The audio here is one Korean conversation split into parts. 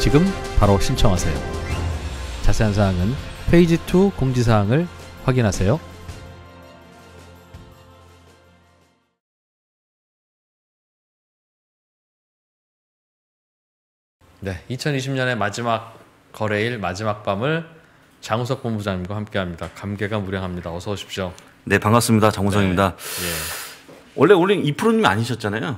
지금 바로 신청하세요. 자세한 사항은 페이지 2 공지사항을 확인하세요. 네, 2020년의 마지막 거래일 마지막 밤을 장우석 본부장님과 함께합니다. 감개가 무량합니다. 어서 오십시오. 네, 반갑습니다. 장우석입니다. 네, 예. 원래 원래 이 프로님 이 아니셨잖아요.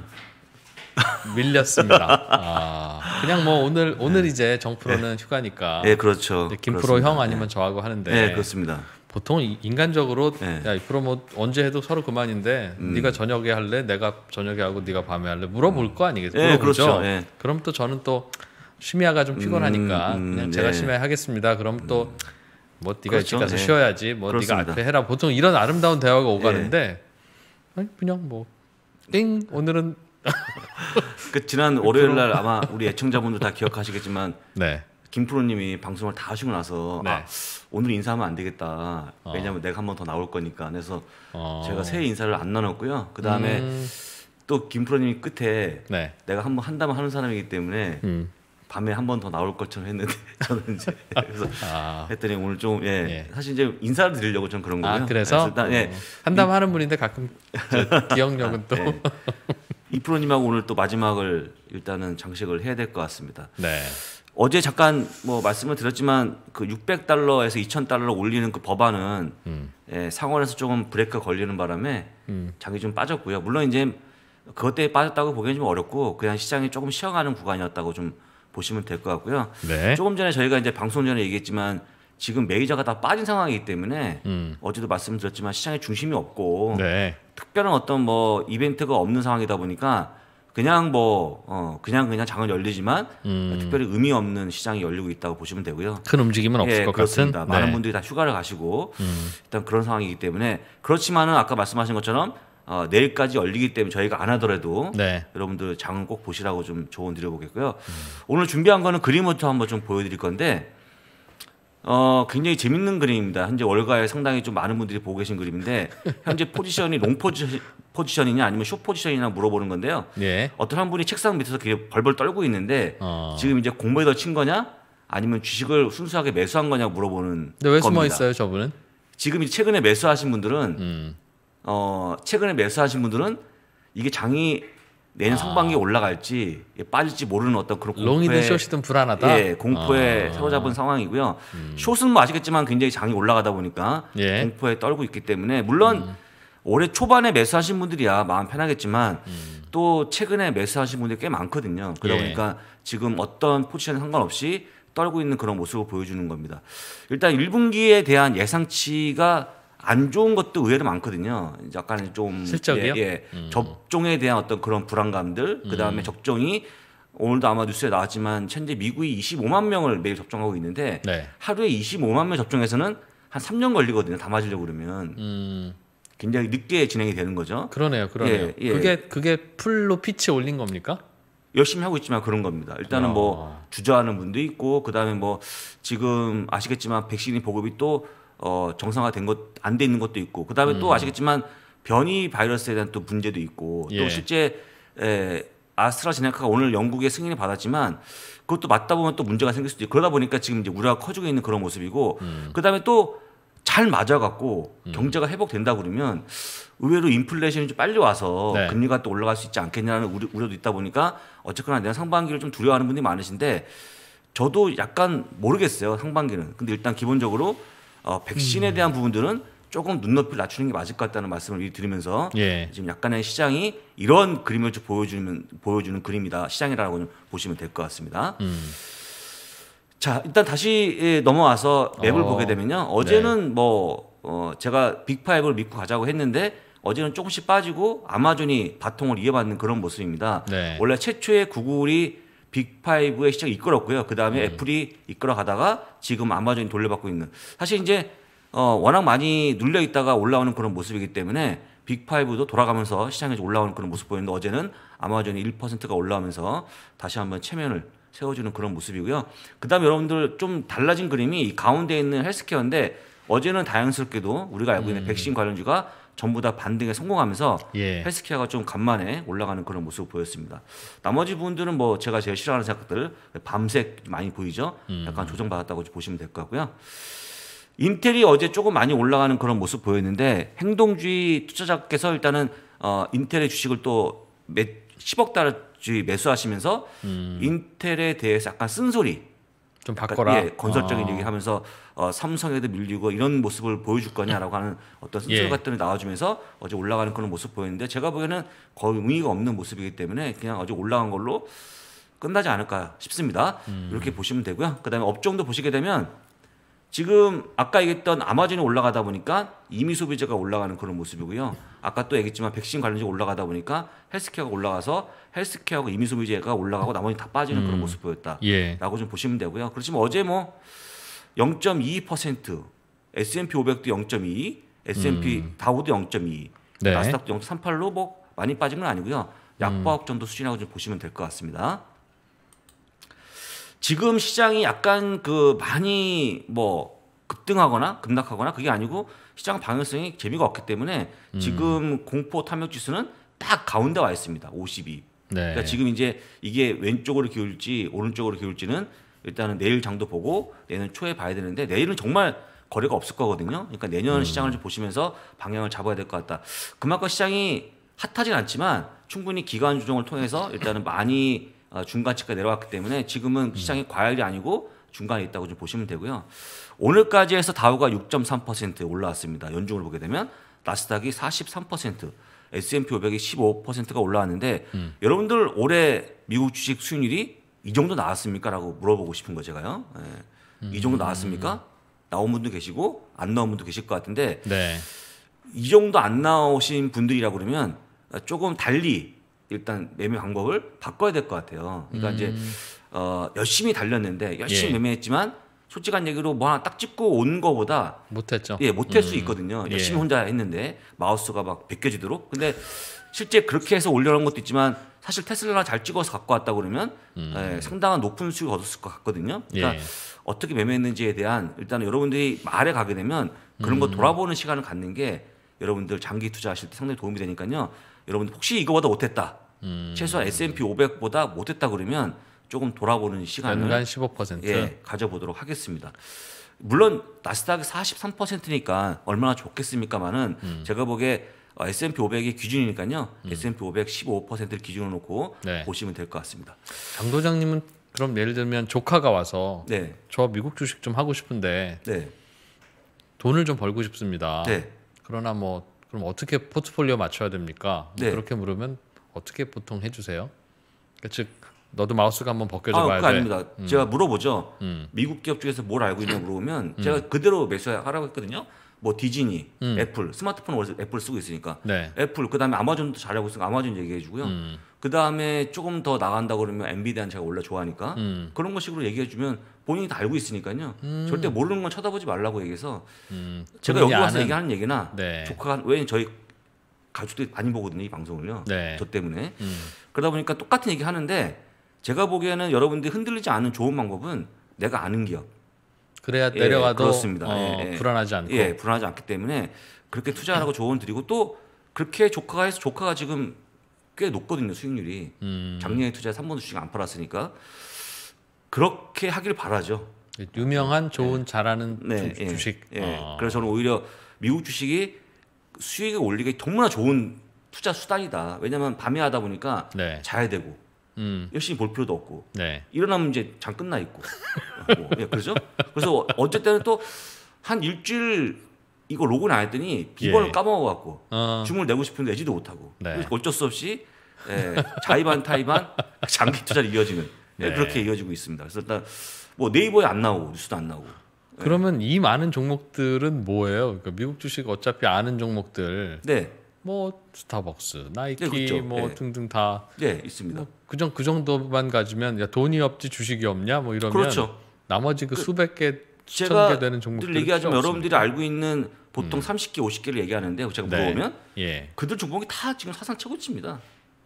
밀렸습니다. 아, 그냥 뭐 오늘 오늘 이제 정프로는 네. 휴가니까. 예, 그렇죠. 김프로 형 아니면 네. 저하고 하는데. 예, 그렇습니다. 보통 인간적으로 네. 야 프로 뭐 언제 해도 서로 그만인데 음. 네가 저녁에 할래 내가 저녁에 하고 네가 밤에 할래 물어볼 음. 거 아니겠어요 네, 그렇죠. 네. 그럼 또 저는 또 심야가 좀 음, 피곤하니까 음, 그냥 제가 심야 하겠습니다 그럼 또뭐 음. 네가 그렇죠. 일 가서 예. 쉬어야지 뭐 그렇습니다. 네가 앞에 해라 보통 이런 아름다운 대화가 오가는데 아니, 그냥 뭐 띵 오늘은 그 지난 그 월요일 날 아마 우리 애청자분들 다 기억하시겠지만 네. 김프로님이 방송을 다 하시고 나서 네. 아, 오늘 인사하면 안 되겠다. 어. 왜냐면 하 내가 한 번 더 나올 거니까. 그래서 어. 제가 새해 인사를 안 나눴고요. 그 다음에 음. 또 김프로님이 끝에 네. 내가 한 번 한다면 하는 사람이기 때문에 음. 밤에 한 번 더 나올 것처럼 했는데 저는 이제 그래서 아. 했더니 오늘 좀 예, 예. 사실 이제 인사를 드리려고 좀 그런 거예요. 아, 그래서, 네, 그래서 일단, 예. 어. 한담 하는 분인데 가끔 기억력은 아, 예. 또 예. 이프로님하고 오늘 또 마지막을 일단은 장식을 해야 될 것 같습니다. 네. 어제 잠깐 뭐 말씀을 드렸지만 그 600달러에서 2,000달러 올리는 그 법안은 음. 예, 상원에서 조금 브레이크 걸리는 바람에 음. 장이 좀 빠졌고요. 물론 이제 그것 때문에 빠졌다고 보기는 좀 어렵고 그냥 시장이 조금 쉬어가는 구간이었다고 좀 보시면 될 것 같고요. 네. 조금 전에 저희가 이제 방송 전에 얘기했지만 지금 메이저가 다 빠진 상황이기 때문에 음. 어제도 말씀드렸지만 시장의 중심이 없고 네. 특별한 어떤 뭐 이벤트가 없는 상황이다 보니까 그냥 뭐 어, 그냥 그냥 장은 열리지만 음. 특별히 의미 없는 시장이 열리고 있다고 보시면 되고요. 큰 움직임은 없을 예, 것 그렇습니다. 같은. 네. 많은 네. 분들이 다 휴가를 가시고 음. 일단 그런 상황이기 때문에 그렇지만은 아까 말씀하신 것처럼 어, 내일까지 열리기 때문에 저희가 안 하더라도 네. 여러분들 장은 꼭 보시라고 좀 조언 드려보겠고요. 오늘 준비한 거는 그림부터 한번 좀 보여드릴 건데 어, 굉장히 재밌는 그림입니다. 현재 월가에 상당히 좀 많은 분들이 보고 계신 그림인데 현재 포지션이 롱 포지션, 포지션이냐 아니면 숏 포지션이냐 물어보는 건데요. 예. 어떤 한 분이 책상 밑에서 벌벌 떨고 있는데 어. 지금 이제 공부에 더 친 거냐 아니면 주식을 순수하게 매수한 거냐 물어보는 근데 왜 겁니다. 숨어 있어요, 저분은? 지금 최근에 매수하신 분들은 음. 어, 최근에 매수하신 분들은 이게 장이 내년 아. 상반기에 올라갈지 빠질지 모르는 어떤 그런 공포에 롱이든 숏이든 불안하다. 예, 공포에 아. 사로잡은 상황이고요. 음. 숏은 뭐 아시겠지만 굉장히 장이 올라가다 보니까 예. 공포에 떨고 있기 때문에 물론 음. 올해 초반에 매수하신 분들이야 마음 편하겠지만 음. 또 최근에 매수하신 분들 꽤 많거든요. 그러다 예. 보니까 지금 어떤 포지션 상관없이 떨고 있는 그런 모습을 보여주는 겁니다. 일단 1분기에 대한 예상치가 안 좋은 것도 의외로 많거든요. 약간 좀 실적이요? 예, 예. 음. 접종에 대한 어떤 그런 불안감들, 그 다음에 음. 적정이 오늘도 아마 뉴스에 나왔지만 현재 미국이 25만 명을 매일 접종하고 있는데 네. 하루에 25만 명 접종해서는 한 3년 걸리거든요. 다 맞으려고 그러면. 음. 굉장히 늦게 진행이 되는 거죠. 그러네요, 그러네요. 예, 예. 그게 그게 풀로 피치 올린 겁니까? 열심히 하고 있지만 그런 겁니다. 일단은 어. 뭐 주저하는 분도 있고 그다음에 뭐 지금 아시겠지만 백신이 보급이 또 어, 정상화된 것 안 돼 있는 것도 있고 그다음에 음. 또 아시겠지만 변이 바이러스에 대한 또 문제도 있고 예. 또 실제 에, 아스트라제네카가 오늘 영국의 승인을 받았지만 그것도 맞다 보면 또 문제가 생길 수도 있고 그러다 보니까 지금 이제 우려가 커지고 있는 그런 모습이고 음. 그다음에 또 잘 맞아갖고 음. 경제가 회복된다 그러면 의외로 인플레이션이 좀 빨리 와서 네. 금리가 또 올라갈 수 있지 않겠냐는 우려, 우려도 있다 보니까 어쨌거나 내가 상반기를 좀 두려워하는 분들이 많으신데 저도 약간 모르겠어요 상반기는 근데 일단 기본적으로 어, 백신에 음. 대한 부분들은 조금 눈높이를 낮추는 게 맞을 것 같다는 말씀을 드리면서 예. 지금 약간의 시장이 이런 그림을 좀 보여주는 보여주는 그림이다 시장이라고 보시면 될 것 같습니다. 음. 자 일단 다시 예, 넘어와서 맵을 어. 보게 되면요 어제는 네. 뭐 어, 제가 빅파이브를 믿고 가자고 했는데 어제는 조금씩 빠지고 아마존이 바통을 이어받는 그런 모습입니다. 네. 원래 최초의 구글이 빅5의 시장을 이끌었고요. 그 다음에 네. 애플이 이끌어가다가 지금 아마존이 돌려받고 있는. 사실 이제 어, 워낙 많이 눌려 있다가 올라오는 그런 모습이기 때문에 빅5도 돌아가면서 시장에 서 올라오는 그런 모습 보이는데 어제는 아마존이 1%가 올라오면서 다시 한번 체면을 세워주는 그런 모습이고요. 그 다음에 여러분들 좀 달라진 그림이 가운데 있는 헬스케어인데 어제는 다양스럽게도 우리가 알고 있는 음. 백신 관련주가 전부 다 반등에 성공하면서 예. 헬스케어가 좀 간만에 올라가는 그런 모습을 보였습니다. 나머지 분들은 뭐 제가 제일 싫어하는 생각들 밤색 많이 보이죠. 음. 약간 조정받았다고 보시면 될 것 같고요. 인텔이 어제 조금 많이 올라가는 그런 모습 보였는데 행동주의 투자자께서 일단은 어, 인텔의 주식을 또 매, 10억 달러 주의 매수하시면서 음. 인텔에 대해서 약간 쓴소리 좀 바꿔라. 예, 건설적인 아. 어. 얘기하면서 어, 삼성에도 밀리고 이런 모습을 보여줄 거냐라고 하는 어떤 순서 예. 같은 게 나와주면서 어제 올라가는 그런 모습 보였는데 제가 보기에는 거의 의미가 없는 모습이기 때문에 그냥 어제 올라간 걸로 끝나지 않을까 싶습니다. 음. 이렇게 보시면 되고요. 그다음에 업종도 보시게 되면 지금 아까 얘기했던 아마존이 올라가다 보니까 이미 소비자가 올라가는 그런 모습이고요. 아까 또 얘기했지만 백신 관련주 올라가다 보니까 헬스케어가 올라가서 헬스케어가 이미 소비자가 올라가고 나머지 다 빠지는 음. 그런 모습 보였다라고 예. 좀 보시면 되고요. 그렇지만 어제 뭐 0.22% S&P 500도 0.2, S&P 음. 다우도 0.2, 네. 나스닥도 0.38로 뭐 많이 빠진 건 아니고요. 음. 약보합 정도 수준이라고 좀 보시면 될 것 같습니다. 지금 시장이 약간 그 많이 뭐 급등하거나 급락하거나 그게 아니고 시장 방향성이 재미가 없기 때문에 음. 지금 공포 탐욕 지수는 딱 가운데 와 있습니다. 52. 네. 그러니까 지금 이제 이게 왼쪽으로 기울지 오른쪽으로 기울지는 일단은 내일 장도 보고 내년 초에 봐야 되는데 내일은 정말 거래가 없을 거거든요. 그러니까 내년 음. 시장을 좀 보시면서 방향을 잡아야 될 것 같다. 그만큼 시장이 핫하진 않지만 충분히 기간 조정을 통해서 일단은 많이 어, 중간치가 내려왔기 때문에 지금은 음. 시장이 과열이 아니고 중간에 있다고 좀 보시면 되고요. 오늘까지 해서 다우가 6.3% 올라왔습니다. 연중을 보게 되면 나스닥이 43%, S&P 500이 15%가 올라왔는데 음. 여러분들 올해 미국 주식 수익률이 이 정도 나왔습니까라고 물어보고 싶은 거 제가요. 예. 음. 이 정도 나왔습니까? 음. 나온 분도 계시고 안 나온 분도 계실 것 같은데 네. 이 정도 안 나오신 분들이라고 그러면 조금 달리 일단 매매 방법을 바꿔야 될 것 같아요. 그러니까 음. 이제 어, 열심히 달렸는데 열심히 예. 매매했지만 솔직한 얘기로 뭐 하나 딱 찍고 온 거보다 못했죠. 예, 못할 음. 수 있거든요. 예. 열심히 예. 혼자 했는데 마우스가 막 벗겨지도록. 근데 실제 그렇게 해서 올려놓은 것도 있지만 사실 테슬라 잘 찍어서 갖고 왔다 그러면 음. 예, 상당한 높은 수익을 얻었을 것 같거든요. 그러니까 예. 어떻게 매매했는지에 대한 일단 여러분들이 말에 가게 되면 그런 거 음. 돌아보는 시간을 갖는 게 여러분들 장기 투자하실 때 상당히 도움이 되니까요. 여러분들 혹시 이거보다 못했다. 음. 최소한 S&P 500보다 못했다 그러면 조금 돌아보는 시간을 연간 15% 예, 가져보도록 하겠습니다. 물론 나스닥이 43%니까 얼마나 좋겠습니까만은 음. 제가 보기에 어, S&P 500이 기준이니까요. 음. S&P 500 15%를 기준으로 놓고 네. 보시면 될 것 같습니다. 장 도장님은 그럼 예를 들면 조카가 와서 네. 저 미국 주식 좀 하고 싶은데 네. 돈을 좀 벌고 싶습니다. 네. 그러나 뭐 그럼 어떻게 포트폴리오 맞춰야 됩니까? 뭐 네. 그렇게 물으면 어떻게 보통 해주세요? 그러니까 즉 너도 마우스가 한번 벗겨져봐야 아, 돼. 아닙니다. 음. 제가 물어보죠. 음. 미국 기업 중에서 뭘 알고 있냐 물어보면 음. 제가 그대로 매수하라고 했거든요. 뭐 디즈니, 음. 애플, 스마트폰 월 애플 쓰고 있으니까 네. 애플, 그다음에 아마존도 잘하고 있으니까 아마존 얘기해주고요. 음. 그다음에 조금 더 나간다 그러면 엔비디아는 제가 원래 좋아하니까 음. 그런 것식으로 얘기해주면 본인이 다 알고 있으니까요. 절대 모르는 건 쳐다보지 말라고 얘기해서 제가 여기 와서 아는... 얘기하는 얘기나 네. 조카가 왜 저희 가족들이 많이 보거든요 이 방송을요. 네. 저 때문에 음. 그러다 보니까 똑같은 얘기 하는데 제가 보기에는 여러분들이 흔들리지 않는 좋은 방법은 내가 아는 기업. 그래야 예, 내려가도 그렇습니다. 어, 예, 예. 불안하지 않고 예, 불안하지 않기 때문에 그렇게 투자하라고 조언 드리고 또 그렇게 조카가 해서 조카가 지금 꽤 높거든요 수익률이 음. 작년에 투자해 3번 주식 안 팔았으니까 그렇게 하길 바라죠. 유명한 좋은 예. 잘하는 네, 주, 예. 식 예. 어. 그래서 저는 오히려 미국 주식이 수익을 올리기 너무나 좋은 투자 수단이다. 왜냐하면 밤에 하다 보니까 네. 자야 되고 음. 열심히 볼 필요도 없고 네. 일어나면 이제 장 끝나 있고 뭐, 예, 그렇죠? 그래서 어쨌든 또 한 일주일 이거 로그인 안 했더니 비번을 예. 까먹어갖고 어. 주문을 내고 싶은데 내지도 못하고 네. 그래서 어쩔 수 없이 예, 자의반 타의반 장기 투자를 이어지는 예, 네. 그렇게 이어지고 있습니다. 그래서 일단 뭐 네이버에 안 나오고 뉴스도 안 나오고 그러면 이 많은 종목들은 뭐예요? 그러니까 미국 주식 어차피 아는 종목들. 네. 뭐 스타벅스, 나이키 네, 그렇죠. 뭐 네. 등등 다. 네, 있습니다. 뭐 그정 그 정도만 가지면 야 돈이 없지 주식이 없냐 뭐 이러면 그렇죠. 나머지 그, 그 수백 개 제가 되는 종목들 얘기하지만 여러분들이 알고 있는 보통 음. 30개, 50개를 얘기하는데 제가 네. 물어보면 예. 그들 종목이 다 지금 사상 최고치입니다.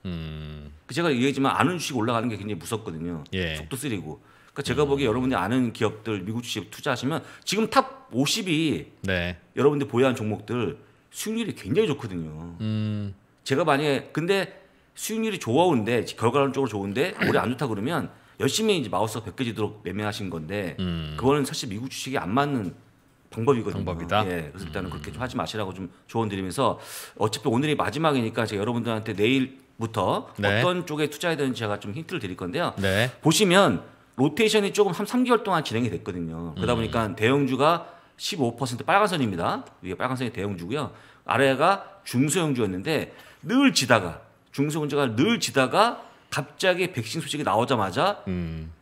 음. 그 제가 얘기하지만 아는 주식 올라가는 게 굉장히 무섭거든요. 예. 속도 쓰리고. 그러니까 제가 음. 보기에 여러분들이 아는 기업들 미국 주식 투자하시면 지금 탑 50이 네. 여러분들 이 보유한 종목들 수익률이 굉장히 좋거든요. 음. 제가 만약에 근데 수익률이 좋아온데 결과론적으로 좋은데 올해 안 좋다 그러면 열심히 이제 마우스가 벗겨지도록 매매하신 건데 음. 그거는 사실 미국 주식이 안 맞는 방법이거든요. 방법이다. 예, 그래서 일단은 음. 그렇게 좀 하지 마시라고 좀 조언드리면서 어차피 오늘이 마지막이니까 제가 여러분들한테 내일부터 네. 어떤 쪽에 투자해야 되는지 제가 좀 힌트를 드릴 건데요. 네. 보시면 로테이션이 조금 한 3개월 동안 진행이 됐거든요. 그러다 음. 보니까 대형주가 15% 빨간선입니다. 이게 빨간선이 대형주고요. 아래가 중소형주였는데 늘 지다가 중소형주가 늘 지다가 갑자기 백신 소식이 나오자마자 음.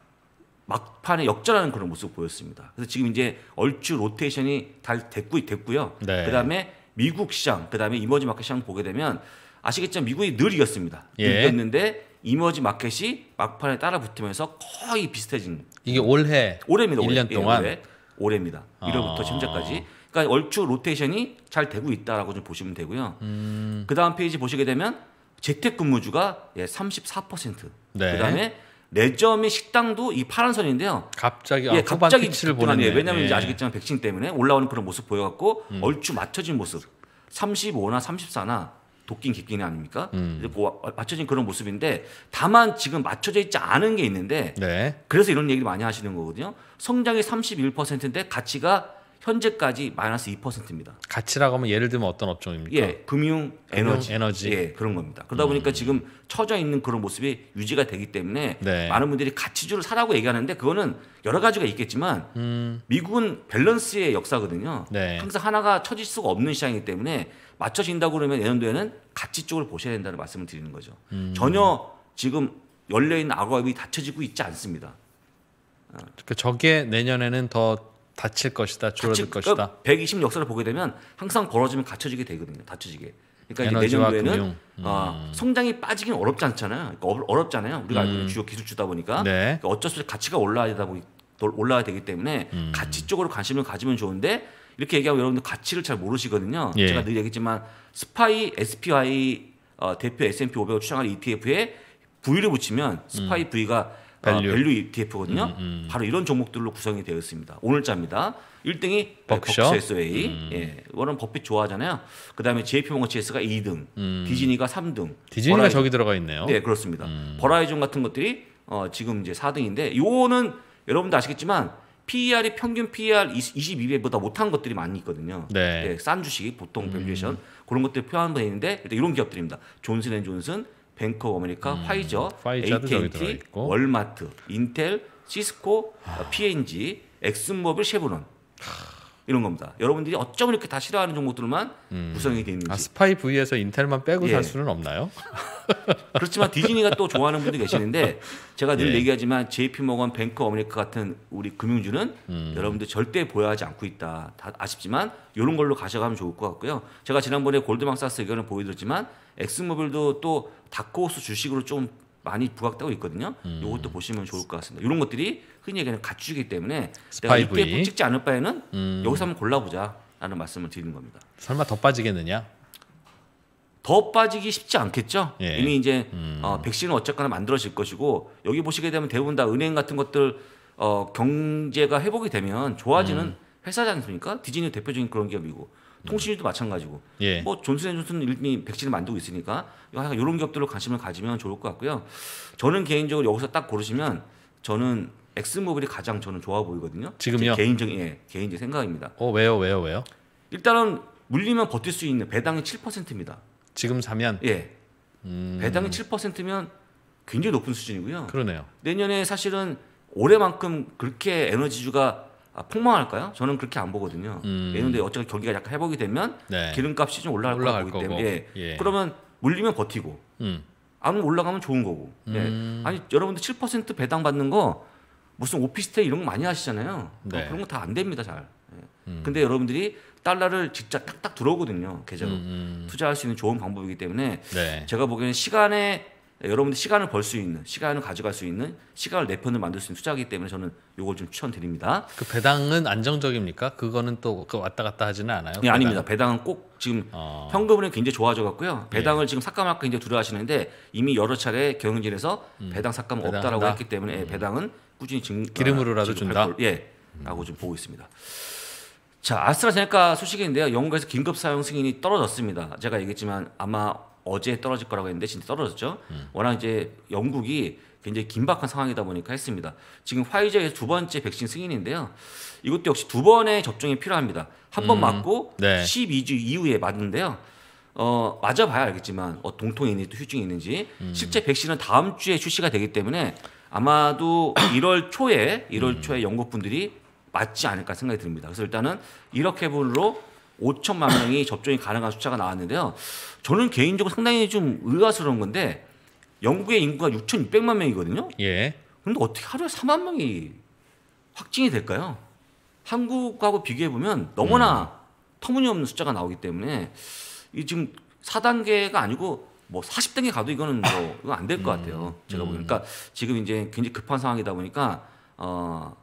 막판에 역전하는 그런 모습 보였습니다. 그래서 지금 이제 얼추 로테이션이 다 됐고 됐고요. 네. 그다음에 미국 시장, 그다음에 이머지 마켓 시장 보게 되면 아시겠지만 미국이 늘 이겼습니다. 예. 늘 이겼는데 이머지 마켓이 막판에 따라붙으면서 거의 비슷해진 이게 올해 올해입니다. 1년 올해. 예, 동안 예, 올해. 입니다 1월부터 아. 현재까지. 그러니까 얼추 로테이션이 잘 되고 있다라고 좀 보시면 되고요. 음. 그다음 페이지 보시게 되면 재택근무주가 예, 34%. 네. 그다음에 내점의 식당도 이 파란 선인데요. 갑자기 예, 아, 갑자기 빛을 보는 예, 왜냐하면 예. 이제 아시겠지만 백신 때문에 올라오는 그런 모습 보여갖고 음. 얼추 맞춰진 모습 35나 34나 도끼 깊는 아닙니까? 음. 뭐 맞춰진 그런 모습인데 다만 지금 맞춰져 있지 않은 게 있는데 네. 그래서 이런 얘기를 많이 하시는 거거든요. 성장이 31%인데 가치가 현재까지 마이너스 2%입니다. 가치라고 하면 예를 들면 어떤 업종입니까? 예, 금융, 에너지, 에너지. 예, 그런 겁니다. 그러다 음. 보니까 지금 처져 있는 그런 모습이 유지가 되기 때문에 네. 많은 분들이 가치주를 사라고 얘기하는데 그거는 여러 가지가 있겠지만 음. 미국은 밸런스의 역사거든요. 네. 항상 하나가 처질 수가 없는 시장이기 때문에 맞춰진다고 그러면 내년도에는 가치 쪽을 보셔야 된다는 말씀을 드리는 거죠. 음. 전혀 지금 열려 있는 악어업이 닫혀지고 있지 않습니다. 그러니까 저게 내년에는 더 닫힐 것이다, 줄어들 그러니까 것이다. 그러니까 120 역사를 보게 되면 항상 벌어지면 갇혀지게 되거든요. 닫혀지게. 그러니까 이제 내년도에는 아, 음. 어, 성장이 빠지긴 어렵지 않잖아요. 그러니까 어렵잖아요. 우리가 음. 알고 있는 음. 주요 기술주다 보니까 네. 그러니까 어쩔 수 없이 가치가 올라야 되다 보니 올라야 되기 때문에 음. 가치 쪽으로 관심을 가지면 좋은데 이렇게 얘기하고 여러분들 가치를 잘 모르시거든요. 예. 제가 늘 얘기했지만 스파이 SPY 어, 대표 S&P 500을 추정하는 ETF에 V를 붙이면 스파이 음. V가 밸류. 어, 밸류 ETF거든요. 음, 음, 음. 바로 이런 종목들로 구성이 되어 있습니다. 오늘자입니다. 1등이 버크셔, 예, 버크셔 SOA. 음. 예. 워런 버핏 좋아하잖아요. 그다음에 JP모건 체스가 2등, 디즈니가 3등. 디즈니가 버라이 저기 들어가 있네요. 네, 그렇습니다. 버라이존 음. 같은 것들이 어, 지금 이제 4등인데 요거는 여러분도 아시겠지만 PER이 평균 PER 22배보다 뭐 못한 것들이 많이 있거든요. 네. 네, 싼 주식이 보통 음. 밸류에이션 음. 그런 것들이 표현되어 있는데 일단 이런 기업들입니다. 존슨앤존슨, 뱅크 오브 아메리카, 음. 화이저, AT&T, 월마트, 인텔, 시스코, 하... PNG, 엑슨모빌, 쉐브론. 하... 이런 겁니다. 여러분들이 어쩜 이렇게 다 싫어하는 종목들만 음. 구성이 되어 있는지. 아, 스파이 V에서 인텔만 빼고 예. 살 수는 없나요? 그렇지만 디즈니가 또 좋아하는 분들 계시는데 제가 늘 예. 얘기하지만 JP 모건, 뱅크 어메리카 같은 우리 금융주는 음. 여러분들 절대 보여하지 않고 있다. 다 아쉽지만 이런 걸로 가져가면 좋을 것 같고요. 제가 지난번에 골드망사스 의견을 보여드렸지만 엑스모빌도 또 다크호스 주식으로 좀 많이 부각되고 있거든요. 음. 이것도 보시면 좋을 것 같습니다. 이런 것들이 흔히 얘기하는 가추기 때문에 내가 이때 찍지 않을 바에는 음. 여기서 한번 골라보자라는 말씀을 드리는 겁니다. 설마 더 빠지겠느냐? 더 빠지기 쉽지 않겠죠. 예. 이미 이제 음. 어, 백신은 어쨌거나 만들어질 것이고 여기 보시게 되면 대부분 다 은행 같은 것들 어, 경제가 회복이 되면 좋아지는 음. 회사지 않습니까? 디즈니 대표적인 그런 기업이고 통신주도 마찬가지고. 예. 뭐 존슨앤존슨 이미 백신을 만들고 있으니까 약간 이런 기업들로 관심을 가지면 좋을 것 같고요. 저는 개인적으로 여기서 딱 고르시면 저는 엑스모빌이 가장 저는 좋아 보이거든요. 지금요? 개인적인 예, 개인적인 생각입니다. 어 왜요 왜요 왜요? 일단은 물리면 버틸 수 있는 배당이 7%입니다. 지금 사면 예 음... 배당이 7%면 굉장히 높은 수준이고요. 그러네요. 내년에 사실은 올해만큼 그렇게 에너지주가 아, 폭망할까요? 저는 그렇게 안 보거든요. 음. 왜냐면 어쨌든 경기가 약간 회복이 되면 네. 기름값이 좀 올라갈, 올라갈 거기 때문에 예. 그러면 물리면 버티고 음. 안 올라가면 좋은 거고. 예. 음. 예. 아니 여러분들 7% 배당 받는 거 무슨 오피스텔 이런 거 많이 하시잖아요. 네. 그런 거 다 안 됩니다 잘. 그런데 예. 음. 여러분들이 달러를 직접 딱딱 들어오거든요 계좌로 음, 음. 투자할 수 있는 좋은 방법이기 때문에 네. 제가 보기에는 시간에 여러분들 시간을 벌 수 있는 시간을 가져갈 수 있는 시간을 내 네 편을 만들 수 있는 투자이기 때문에 저는 요걸 좀 추천드립니다. 그 배당은 안정적입니까? 그거는 또 그 왔다 갔다 하지는 않아요? 네, 아닙니다. 배당은 꼭 지금 어... 현금은 굉장히 좋아져 갖고요. 예. 배당을 예. 지금 삭감할까 굉장히 두려워하시는데 이미 여러 차례 경영진에서 음, 배당 삭감 배당 없다라고 한다? 했기 때문에 예, 음. 배당은 꾸준히 증, 기름으로라도 준다. 걸, 예, 음. 라고 좀 보고 있습니다. 자 아스트라제네카 소식인데요. 영국에서 긴급 사용 승인이 떨어졌습니다. 제가 얘기했지만 아마 어제 떨어질 거라고 했는데 진짜 떨어졌죠. 음. 워낙 이제 영국이 굉장히 긴박한 상황이다 보니까 했습니다. 지금 화이자에서 두 번째 백신 승인인데요. 이것도 역시 두 번의 접종이 필요합니다. 한번 음. 맞고 네. 12주 이후에 맞는데요. 어, 맞아봐야 알겠지만 어, 동통이 있는 휴증이 있는지 음. 실제 백신은 다음 주에 출시가 되기 때문에 아마도 1월 초에 1월 음. 초에 영국 분들이 맞지 않을까 생각이 듭니다. 그래서 일단은 이렇게 분으로 5천만 명이 접종이 가능한 숫자가 나왔는데요. 저는 개인적으로 상당히 좀 의아스러운 건데 영국의 인구가 6,600만 명이거든요. 예. 그런데 어떻게 하루에 4만 명이 확진이 될까요? 한국하고 비교해 보면 너무나 음. 터무니없는 숫자가 나오기 때문에 이 지금 4단계가 아니고 뭐 40단계 가도 이거는 뭐 이거 안될것 음. 같아요. 음. 제가 보니까 그 지금 이제 굉장히 급한 상황이다 보니까 어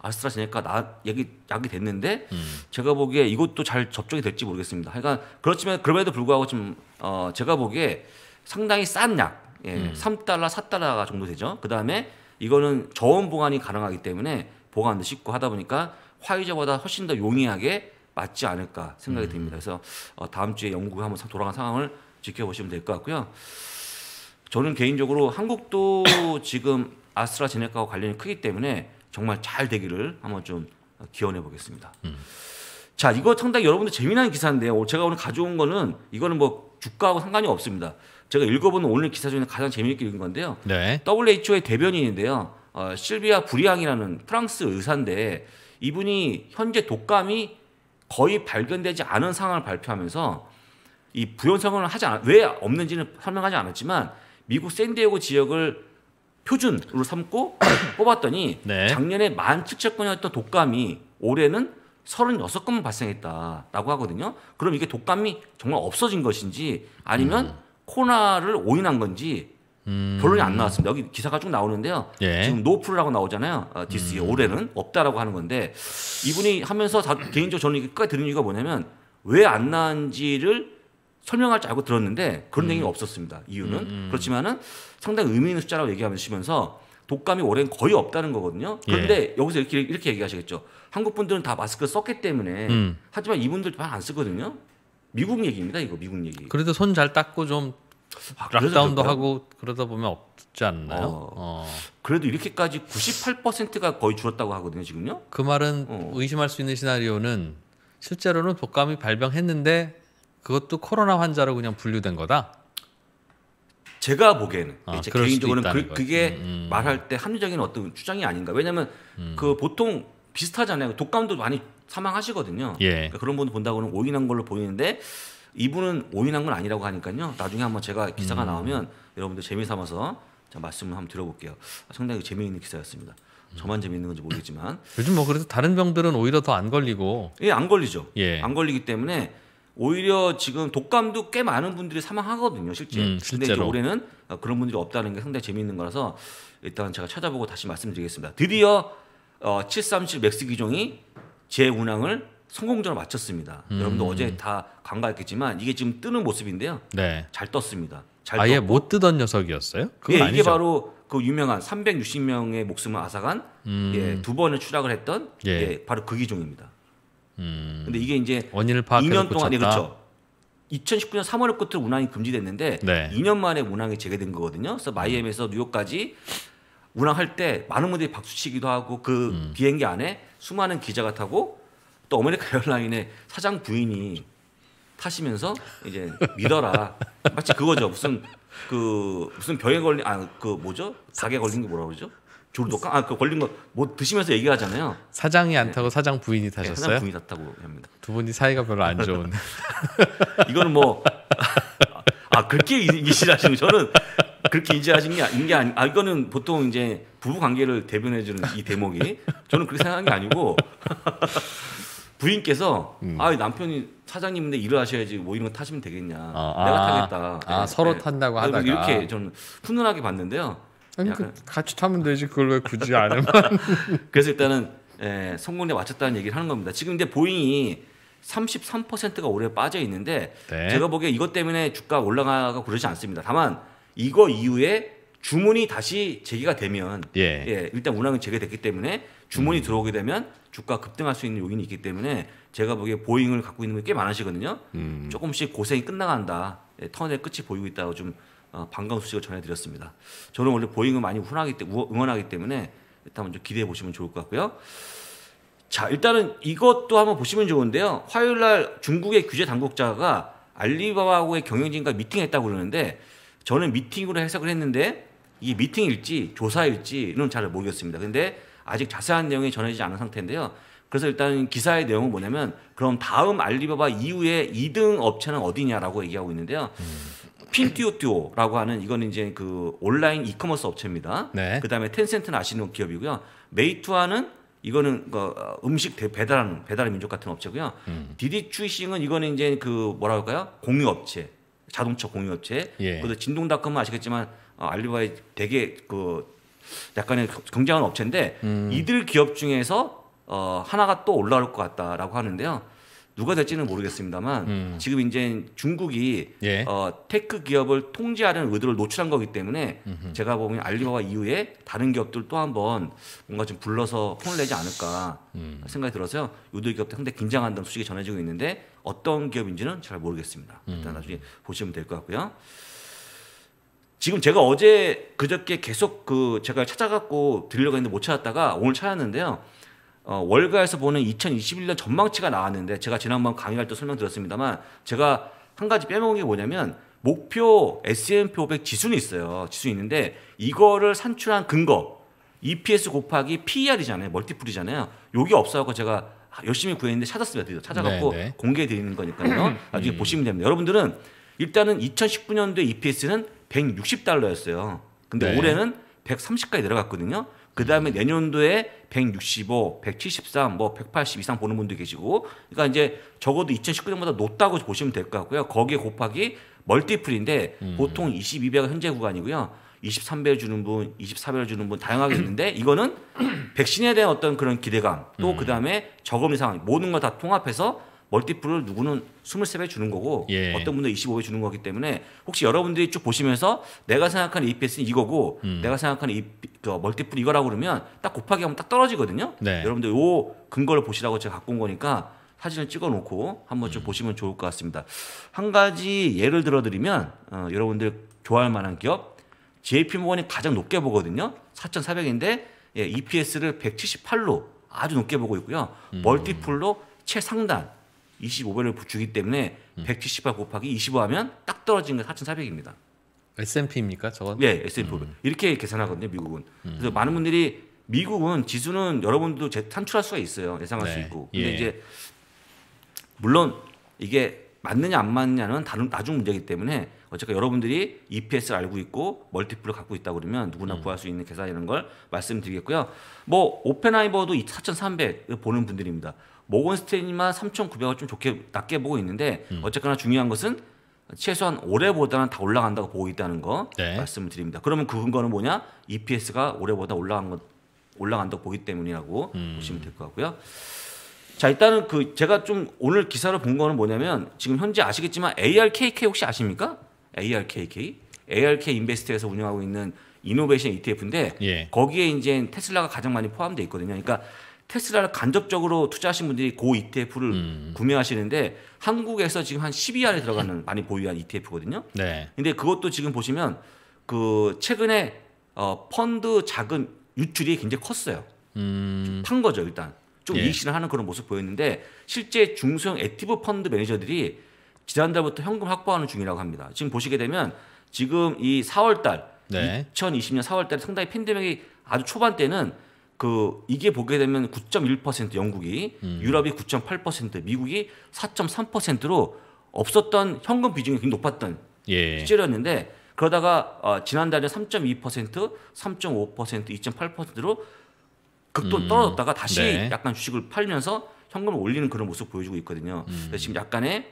아스트라제네카 나 얘기 약이 됐는데 음. 제가 보기에 이것도 잘 접종이 될지 모르겠습니다. 그러니까 그렇지만 그럼에도 불구하고 지금 어 제가 보기에 상당히 싼 약, 예, 음. 3달러, 4달러 정도 되죠. 그 다음에 이거는 저온 보관이 가능하기 때문에 보관도 쉽고 하다 보니까 화이자보다 훨씬 더 용이하게 맞지 않을까 생각이 음. 듭니다. 그래서 어, 다음 주에 영국에 한번 돌아간 상황을 지켜보시면 될 것 같고요. 저는 개인적으로 한국도 지금 아스트라제네카와 관련이 크기 때문에 정말 잘 되기를 한번 좀 기원해 보겠습니다. 음. 자, 이거 상당히 여러분들 재미난 기사인데요. 제가 오늘 가져온 거는 이거는 뭐 주가하고 상관이 없습니다. 제가 읽어본 오늘 기사 중에 가장 재미있게 읽은 건데요. 네. WHO의 대변인인데요. 어, 실비아 브리앙이라는 프랑스 의사인데 이분이 현재 독감이 거의 발견되지 않은 상황을 발표하면서 이 부연성을 하지 않, 왜 없는지는 설명하지 않았지만 미국 샌디에고 지역을 표준으로 삼고 뽑았더니 네. 작년에 만 7천 건이었던 독감이 올해는 3 6건 발생했다라고 하거든요. 그럼 이게 독감이 정말 없어진 것인지 아니면 음. 코로나를 오인한 건지 음. 결론이 안 나왔습니다. 여기 기사가 쭉 나오는데요. 예. 지금 노프라고 나오잖아요. 디스 어, 음. 올해는 없다라고 하는 건데 이분이 하면서 다, 개인적으로 저는 이게 끝까지 들은 이유가 뭐냐면 왜 안 나은지를 설명할 줄 알고 들었는데 그런 음. 얘기가 없었습니다. 이유는 음, 음. 그렇지만은 상당히 의미 있는 숫자라고 얘기하면서 독감이 올해는 거의 없다는 거거든요. 그런데 예. 여기서 이렇게 이렇게 얘기하시겠죠. 한국 분들은 다 마스크 썼기 때문에 음. 하지만 이분들 잘안 쓰거든요. 미국 얘기입니다. 이거 미국 얘기. 그래도 손 잘 닦고 좀 아, 락다운도 하고 그러다 보면 없지 않나요? 어, 어. 그래도 이렇게까지 98%가 거의 줄었다고 하거든요. 지금요. 그 말은 어. 의심할 수 있는 시나리오는 실제로는 독감이 발병했는데 그것도 코로나 환자로 그냥 분류된 거다. 제가 보기에는 아, 제 개인적으로는 그, 그게 음, 음. 말할 때 합리적인 어떤 주장이 아닌가. 왜냐하면 음. 그 보통 비슷하잖아요. 독감도 많이 사망하시거든요. 예. 그러니까 그런 분 본다고는 오인한 걸로 보이는데 이분은 오인한 건 아니라고 하니까요. 나중에 한번 제가 기사가 음. 나오면 여러분들 재미 삼아서 말씀을 한번 들어볼게요. 상당히 재미있는 기사였습니다. 음. 저만 재미있는 건지 모르겠지만 요즘 뭐 그래도 다른 병들은 오히려 더 안 걸리고 예 안 걸리죠. 예. 안 걸리기 때문에 오히려 지금 독감도 꽤 많은 분들이 사망하거든요, 실제. 음, 실제로. 근데 올해는 어, 그런 분들이 없다는 게 상당히 재미있는 거라서 일단 제가 찾아보고 다시 말씀드리겠습니다. 드디어 어, 737 맥스 기종이 재운항을 성공적으로 마쳤습니다. 음. 여러분도 어제 다 간과했겠지만 이게 지금 뜨는 모습인데요. 네. 잘 떴습니다. 잘 아예 떴고. 못 뜨던 녀석이었어요? 예, 이게 아니죠. 바로 그 유명한 360명의 목숨을 앗아간 음. 예, 두 번의 추락을 했던 예. 예 바로 그 기종입니다. 음. 근데 이게 이제 원인을 2년 동안 네, 그렇죠. 2019년 3월 끝으로 운항이 금지됐는데 네. 2년 만에 운항이 재개된 거거든요. 그래서 마이애미에서 뉴욕까지 운항할 때 많은 분들이 박수치기도 하고 그 음. 비행기 안에 수많은 기자가 타고 또 어메리카 에어라인의 사장 부인이 타시면서 이제 믿어라 마치 그거죠 무슨 그 무슨 병에 걸린 아 그 뭐죠 가에 걸린 게 뭐라 그러죠 주로 녹아 그 걸린 거 뭐 드시면서 얘기하잖아요. 사장이 안 네. 타고 사장 부인이 타셨어요? 네, 사장 부인이 탔다고 합니다. 두 분이 사이가 별로 안 좋은. 이거는 뭐 아 그렇게 인지하시는 저는 그렇게 인지하신 게, 게 아니, 아, 이거는 보통 이제 부부 관계를 대변해주는 이 대목이 저는 그렇게 생각한 게 아니고 부인께서 음. 아 남편이 사장님인데 일을 하셔야지 뭐 이런 거 타시면 되겠냐 아, 내가 아, 타겠다 아, 네, 서로 네. 탄다고 하다가 이렇게 저는 훈훈하게 봤는데요 아니 그 같이 타면 되지 그걸 왜 굳이 안 해만 그래서 일단은 예, 성공에 맞췄다는 얘기를 하는 겁니다 지금 이제 보잉이 33%가 올해 빠져 있는데 네. 제가 보기에 이것 때문에 주가 올라가고 그러지 않습니다 다만 이거 이후에 주문이 다시 제기가 되면 예. 예 일단 운항이 재개됐기 때문에 주문이 음. 들어오게 되면 주가 급등할 수 있는 요인이 있기 때문에 제가 보기에 보잉을 갖고 있는 게 꽤 많으시거든요. 음. 조금씩 고생이 끝나간다. 예, 턴의 끝이 보이고 있다고 좀 어, 반가운 소식을 전해드렸습니다. 저는 원래 보잉을 많이 응원하기 때문에 일단 먼저 기대해 보시면 좋을 것 같고요. 자, 일단은 이것도 한번 보시면 좋은데요. 화요일 날 중국의 규제 당국자가 알리바바하고의 경영진과 미팅했다고 그러는데 저는 미팅으로 해석을 했는데 이 미팅일지 조사일지는 잘 모르겠습니다. 근데 아직 자세한 내용이 전해지지 않은 상태인데요. 그래서 일단 기사의 내용은 뭐냐면 그럼 다음 알리바바 이후에 2등 업체는 어디냐라고 얘기하고 있는데요. 음. 핀듀오듀오라고 하는 이거는 이제 그 온라인 이커머스 업체입니다. 네. 그다음에 텐센트는 아시는 기업이고요. 메이투아는 이거는 그 어, 음식 배달하는 배달의 민족 같은 업체고요. 음. 디디추이싱은 이거는 이제 그 뭐라 할까요? 공유 업체. 자동차 공유 업체. 예. 그래서 진동닷컴은 아시겠지만 어, 알리바바 되게 그 약간의 그 경쟁하는 업체인데 음. 이들 기업 중에서 어, 하나가 또 올라올 것 같다라고 하는데요. 누가 될지는 모르겠습니다만 음. 지금 이제 중국이 예. 어, 테크 기업을 통제하려는 의도를 노출한 거기 때문에 음흠. 제가 보기엔 알리바바 이후에 다른 기업들 또 한번 뭔가 좀 불러서 혼을 내지 않을까 음. 생각이 들어서요. 유도 기업도 상당히 긴장한다는 소식이 전해지고 있는데 어떤 기업인지는 잘 모르겠습니다. 음. 일단 음. 나중에 보시면 될 것 같고요. 지금 제가 어제 그저께 계속 그 제가 찾아갖고 들려고 했는데 못 찾았다가 오늘 찾았는데요. 어, 월가에서 보는 2021년 전망치가 나왔는데 제가 지난번 강의할 때 설명드렸습니다만 제가 한 가지 빼먹은 게 뭐냐면 목표 S&P 500 지수는 있어요. 지수 있는데 이거를 산출한 근거 EPS 곱하기 PER이잖아요. 멀티플이잖아요. 요게 없어갖고 제가 열심히 구했는데 찾았습니다. 찾아갖고 네, 네. 공개해드리는 거니까요. 나중에 음. 보시면 됩니다. 여러분들은 일단은 2 0 1 9년도 EPS는 160달러였어요. 근데 네. 올해는 130까지 내려갔거든요. 그 다음에 내년도에 165, 173, 뭐 180 이상 보는 분도 계시고, 그러니까 이제 적어도 2019년보다 높다고 보시면 될 것 같고요. 거기에 곱하기 멀티플인데 음. 보통 22배가 현재 구간이고요. 23배 주는 분, 24배 주는 분 다양하게 있는데 이거는 백신에 대한 어떤 그런 기대감 또그 음. 다음에 저금 이상 모든 걸다 통합해서 멀티플을 누구는 23배 주는 거고 예. 어떤 분들 25배 주는 거기 때문에 혹시 여러분들이 쭉 보시면서 내가 생각하는 EPS는 이거고 음. 내가 생각하는 그 멀티플 이거라고 그러면 딱 곱하기 하면 딱 떨어지거든요. 네. 여러분들 요 근거를 보시라고 제가 갖고 온 거니까 사진을 찍어 놓고 한번 좀 음. 보시면 좋을 것 같습니다. 한 가지 예를 들어 드리면 어, 여러분들 좋아할 만한 기업 JP 모건이 가장 높게 보거든요. 4,400인데 예, EPS를 178로 아주 높게 보고 있고요. 음. 멀티플로 최상단 25배를 부추기 때문에 음. 178 곱하기 25 하면 딱떨어진게 4,400입니다. S&P입니까 저건? 네, 예, S&P 음. 이렇게 계산하거든요, 미국은. 음. 그래서 많은 분들이 미국은 지수는 여러분도 제출할 수가 있어요, 예상할 네. 수 있고. 예. 근데 예. 이제 물론 이게 맞느냐 안 맞느냐는 다른 나중 문제이기 때문에 어쨌든 여러분들이 EPS를 알고 있고 멀티플을 갖고 있다 그러면 누구나 음. 구할 수 있는 계산이라는 걸 말씀드리겠고요. 뭐 오펜하이버도 4,300 보는 분들입니다. 모건 스탠리만 3,900원 좀 좋게 낮게 보고 있는데 음. 어쨌거나 중요한 것은 최소한 올해보다는 다 올라간다고 보고 있다는 거 네. 말씀을 드립니다. 그러면 그 근거는 뭐냐? EPS가 올해보다 올라간 것 올라간다고 보기 때문이라고 음. 보시면 될 것 같고요. 자 일단은 그 제가 좀 오늘 기사를 본 거는 뭐냐면 지금 현재 아시겠지만 ARKK 혹시 아십니까? ARKK ARK 인베스트에서 운영하고 있는 이노베이션 ETF인데 예. 거기에 이제 테슬라가 가장 많이 포함되어 있거든요. 그러니까 테슬라를 간접적으로 투자하신 분들이 고 ETF를 음. 구매하시는데 한국에서 지금 한 10위 안에 들어가는 많이 보유한 ETF거든요. 네. 근데 그것도 지금 보시면 그 최근에 어 펀드 자금 유출이 굉장히 컸어요. 음. 판 거죠 일단 좀 예. 이익실현 하는 그런 모습 보였는데 실제 중소형 액티브 펀드 매니저들이 지난달부터 현금 확보하는 중이라고 합니다. 지금 보시게 되면 지금 이 4월달 네. 2020년 4월달에 상당히 팬데믹이 아주 초반 때는 그 이게 보게 되면 9.1% 영국이 음. 유럽이 9.8% 미국이 4.3%로 없었던 현금 비중이 굉장히 높았던 예. 시절이었는데 그러다가 어, 지난달에 3.2% 3.5% 2.8%로 극도로 음. 떨어졌다가 다시 네. 약간 주식을 팔면서 현금을 올리는 그런 모습 보여주고 있거든요. 음. 지금 약간의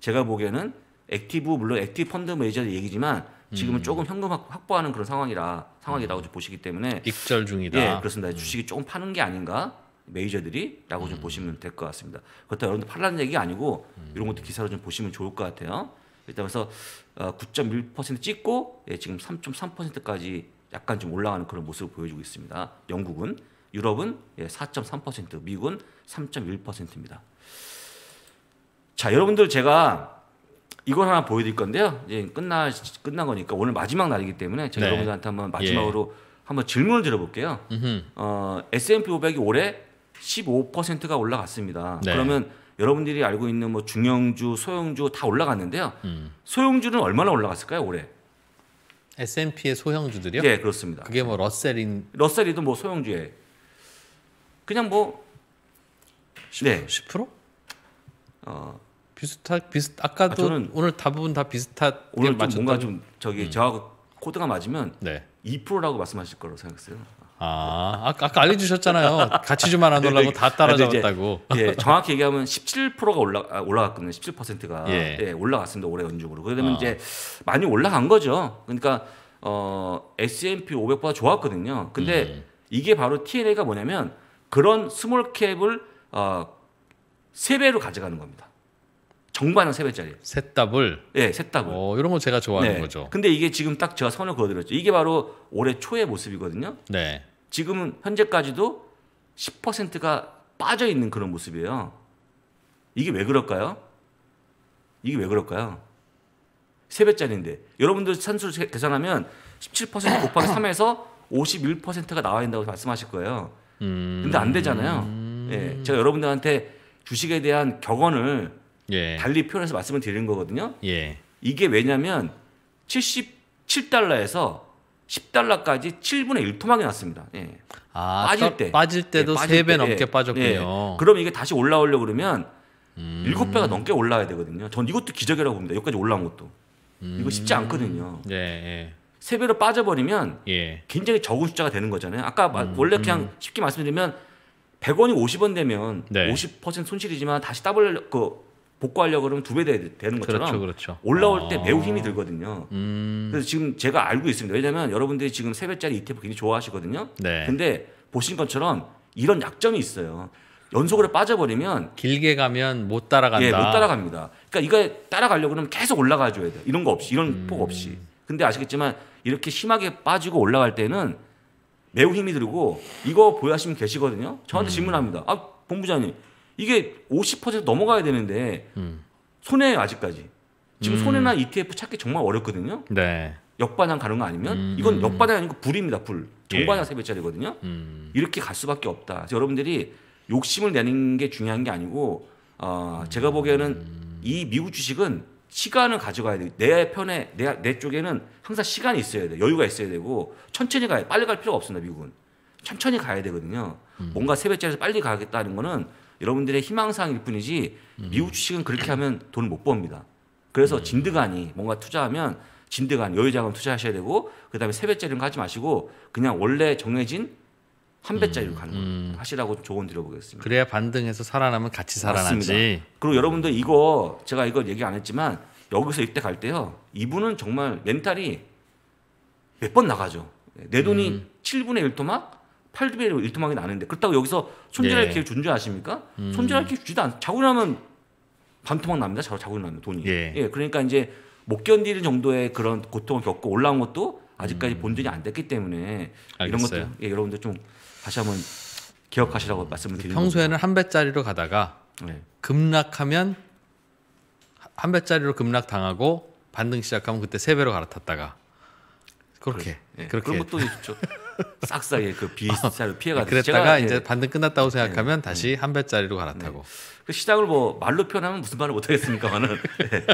제가 보기에는 액티브 물론 액티브 펀드 매니저 얘기지만 지금은 음. 조금 현금 확보하는 그런 상황이라 상황이라고 음. 좀 보시기 때문에 익절 중이다. 예, 그렇습니다. 주식이 조금 파는 게 아닌가 메이저들이라고 음. 좀 보시면 될 것 같습니다. 그렇다고 여러분들 팔라는 얘기가 아니고 음. 이런 것도 기사로 좀 보시면 좋을 것 같아요. 일단 그래서 9.1% 어, 찍고 예, 지금 3.3%까지 약간 좀 올라가는 그런 모습을 보여주고 있습니다. 영국은 유럽은 예, 4.3%, 미국은 3.1%입니다. 자, 여러분들 제가 이걸 하나 보여드릴 건데요. 이제 끝나 끝난 거니까 오늘 마지막 날이기 때문에 저희 네. 여러분들한테 한번 마지막으로 예. 한번 질문을 드려볼게요. 음흠. 어, S&P 500이 올해 15%가 올라갔습니다. 네. 그러면 여러분들이 알고 있는 뭐 중형주, 소형주 다 올라갔는데요. 음. 소형주는 얼마나 올라갔을까요 올해? S&P의 소형주들이요? 예, 그렇습니다. 그게 뭐 러셀인 러셀이도 뭐 소형주에 그냥 뭐 10%? 네. 10%? 어, 비슷하 비슷 아까도 아, 는 오늘 대부분 다 비슷한 오늘 좀 뭔가 좀 저기 음. 저하고 코드가 맞으면 네. 2%라고 말씀하실 거로 생각했어요. 아, 아까, 아까 알려주셨잖아요. 같이 좀안 올라고 다 따라잡았다고. 예, 정확히 얘기하면 17%가 올라 아, 올라갔거든요. 17%가 예. 예 올라갔습니다. 올해 연중으로. 그러면 아. 이제 많이 올라간 거죠. 그러니까 어, S&P 500보다 좋았거든요. 근데 음. 이게 바로 TLA가 뭐냐면 그런 스몰 캡을 어, 3배로 가져가는 겁니다. 정반은 세 배짜리예요. 셋답을. 네, 예, 셋답을. 어, 이런 거 제가 좋아하는 네. 거죠. 근데 이게 지금 딱 제가 선을 그어드렸죠. 이게 바로 올해 초의 모습이거든요. 네. 지금 현재까지도 10%가 빠져 있는 그런 모습이에요. 이게 왜 그럴까요? 이게 왜 그럴까요? 세 배짜리인데 여러분들 산수를 계산하면 17% 곱하기 3에서 51%가 나와 있다고 말씀하실 거예요. 음... 근데 안 되잖아요. 예, 네, 제가 여러분들한테 주식에 대한 격언을 예. 달리 표현해서 말씀을 드리는 거거든요. 예. 이게 왜냐면 77달러에서 10달러까지 7분의 1토막이 났습니다. 예. 아, 빠질 때. 빠질 예, 때도 예, 배 때. 넘게 예. 빠졌고요. 예. 그럼 이게 다시 올라오려 그러면 음. 7배가 넘게 올라야 와 되거든요. 전 이것도 기적이라고 봅니다. 여기까지 올라온 것도. 음. 이거 쉽지 음. 않거든요. 예. 세배로 빠져버리면 예. 굉장히 적은 숫자가 되는 거잖아요. 아까 음, 원래 음. 그냥 쉽게 말씀드리면 100원이 50원 되면 네. 50% 손실이지만 다시 더블 그 복구하려고 그러면 두배 되는 것처럼 그렇죠, 그렇죠. 올라올 아. 때 매우 힘이 들거든요. 음. 그래서 지금 제가 알고 있습니다. 왜냐하면 여러분들이 지금 세 배짜리 ETF 굉장히 좋아하시거든요. 네. 근데 보신 것처럼 이런 약점이 있어요. 연속으로 빠져버리면 길게 가면 못 따라간다. 예, 못 따라갑니다. 그러니까 이거 따라가려고 그러면 계속 올라가 줘야 돼. 이런 거 없이 이런 음. 폭 없이. 근데 아시겠지만 이렇게 심하게 빠지고 올라갈 때는 매우 힘이 들고 이거 보유하시면 계시거든요. 저한테 음. 질문합니다. 아 본부장님 이게 50% 넘어가야 되는데 음. 손해 아직까지. 지금 음. 손해나 ETF 찾기 정말 어렵거든요. 네. 역반환 가는 거 아니면 음. 이건 음. 역반환이 아니고 불입니다 불. 정반환 예. 세 배짜리거든요. 음. 이렇게 갈 수밖에 없다. 그래서 여러분들이 욕심을 내는 게 중요한 게 아니고 어, 제가 보기에는 이 미국 주식은 시간을 가져가야 돼. 요내 편에 내, 내 쪽에는 항상 시간이 있어야 돼. 여유가 있어야 되고 천천히 가야 빨리 갈 필요가 없습니다. 미국은 천천히 가야 되거든요. 음. 뭔가 세 배짜리에서 빨리 가겠다는 거는 여러분들의 희망사항일 뿐이지 음. 미국 주식은 그렇게 하면 돈을 못 법니다. 그래서 네. 진드간이 뭔가 투자하면 진드간 여유자금 투자하셔야 되고 그다음에 세 배짜리 이런 지 마시고 그냥 원래 정해진 한 배짜리로 가는 거 음. 음. 하시라고 조언 드려보겠습니다. 그래야 반등해서 살아남으면 같이 살아나지. 맞습니다. 그리고 여러분들 이거 제가 이거 얘기 안 했지만 여기서 이때 갈 때요 이분은 정말 멘탈이 몇 번 나가죠. 내 돈이 음. 7분의 1토막 8두배로 일토막이 나는데 그렇다고 여기서 손질할 예. 기회 주는 줄 아십니까? 음. 손질할 기회 주지도 않. 자고 나면 반토막 납니다. 자고 자고 나면 돈이. 예. 예. 그러니까 이제 못 견디는 정도의 그런 고통을 겪고 올라온 것도 아직까지 음. 본전이 안 됐기 때문에 알겠어요. 이런 것들 예, 여러분들 좀 다시 한번 기억하시라고 말씀을 드립니다 평소에는 한 배짜리로 가다가 네. 급락하면 한 배짜리로 급락 당하고 반등 시작하면 그때 세 배로 갈아탔다가 그렇게 그래. 네. 그렇게 그런 것도 있죠. 싹싸이그 비싸로 아, 피해가지 그랬다가 이제 예. 반등 끝났다고 생각하면 네. 다시 음. 한 배짜리로 갈아타고. 네. 그 시장을 뭐 말로 표현하면 무슨 말을 못 하겠습니까만은 네.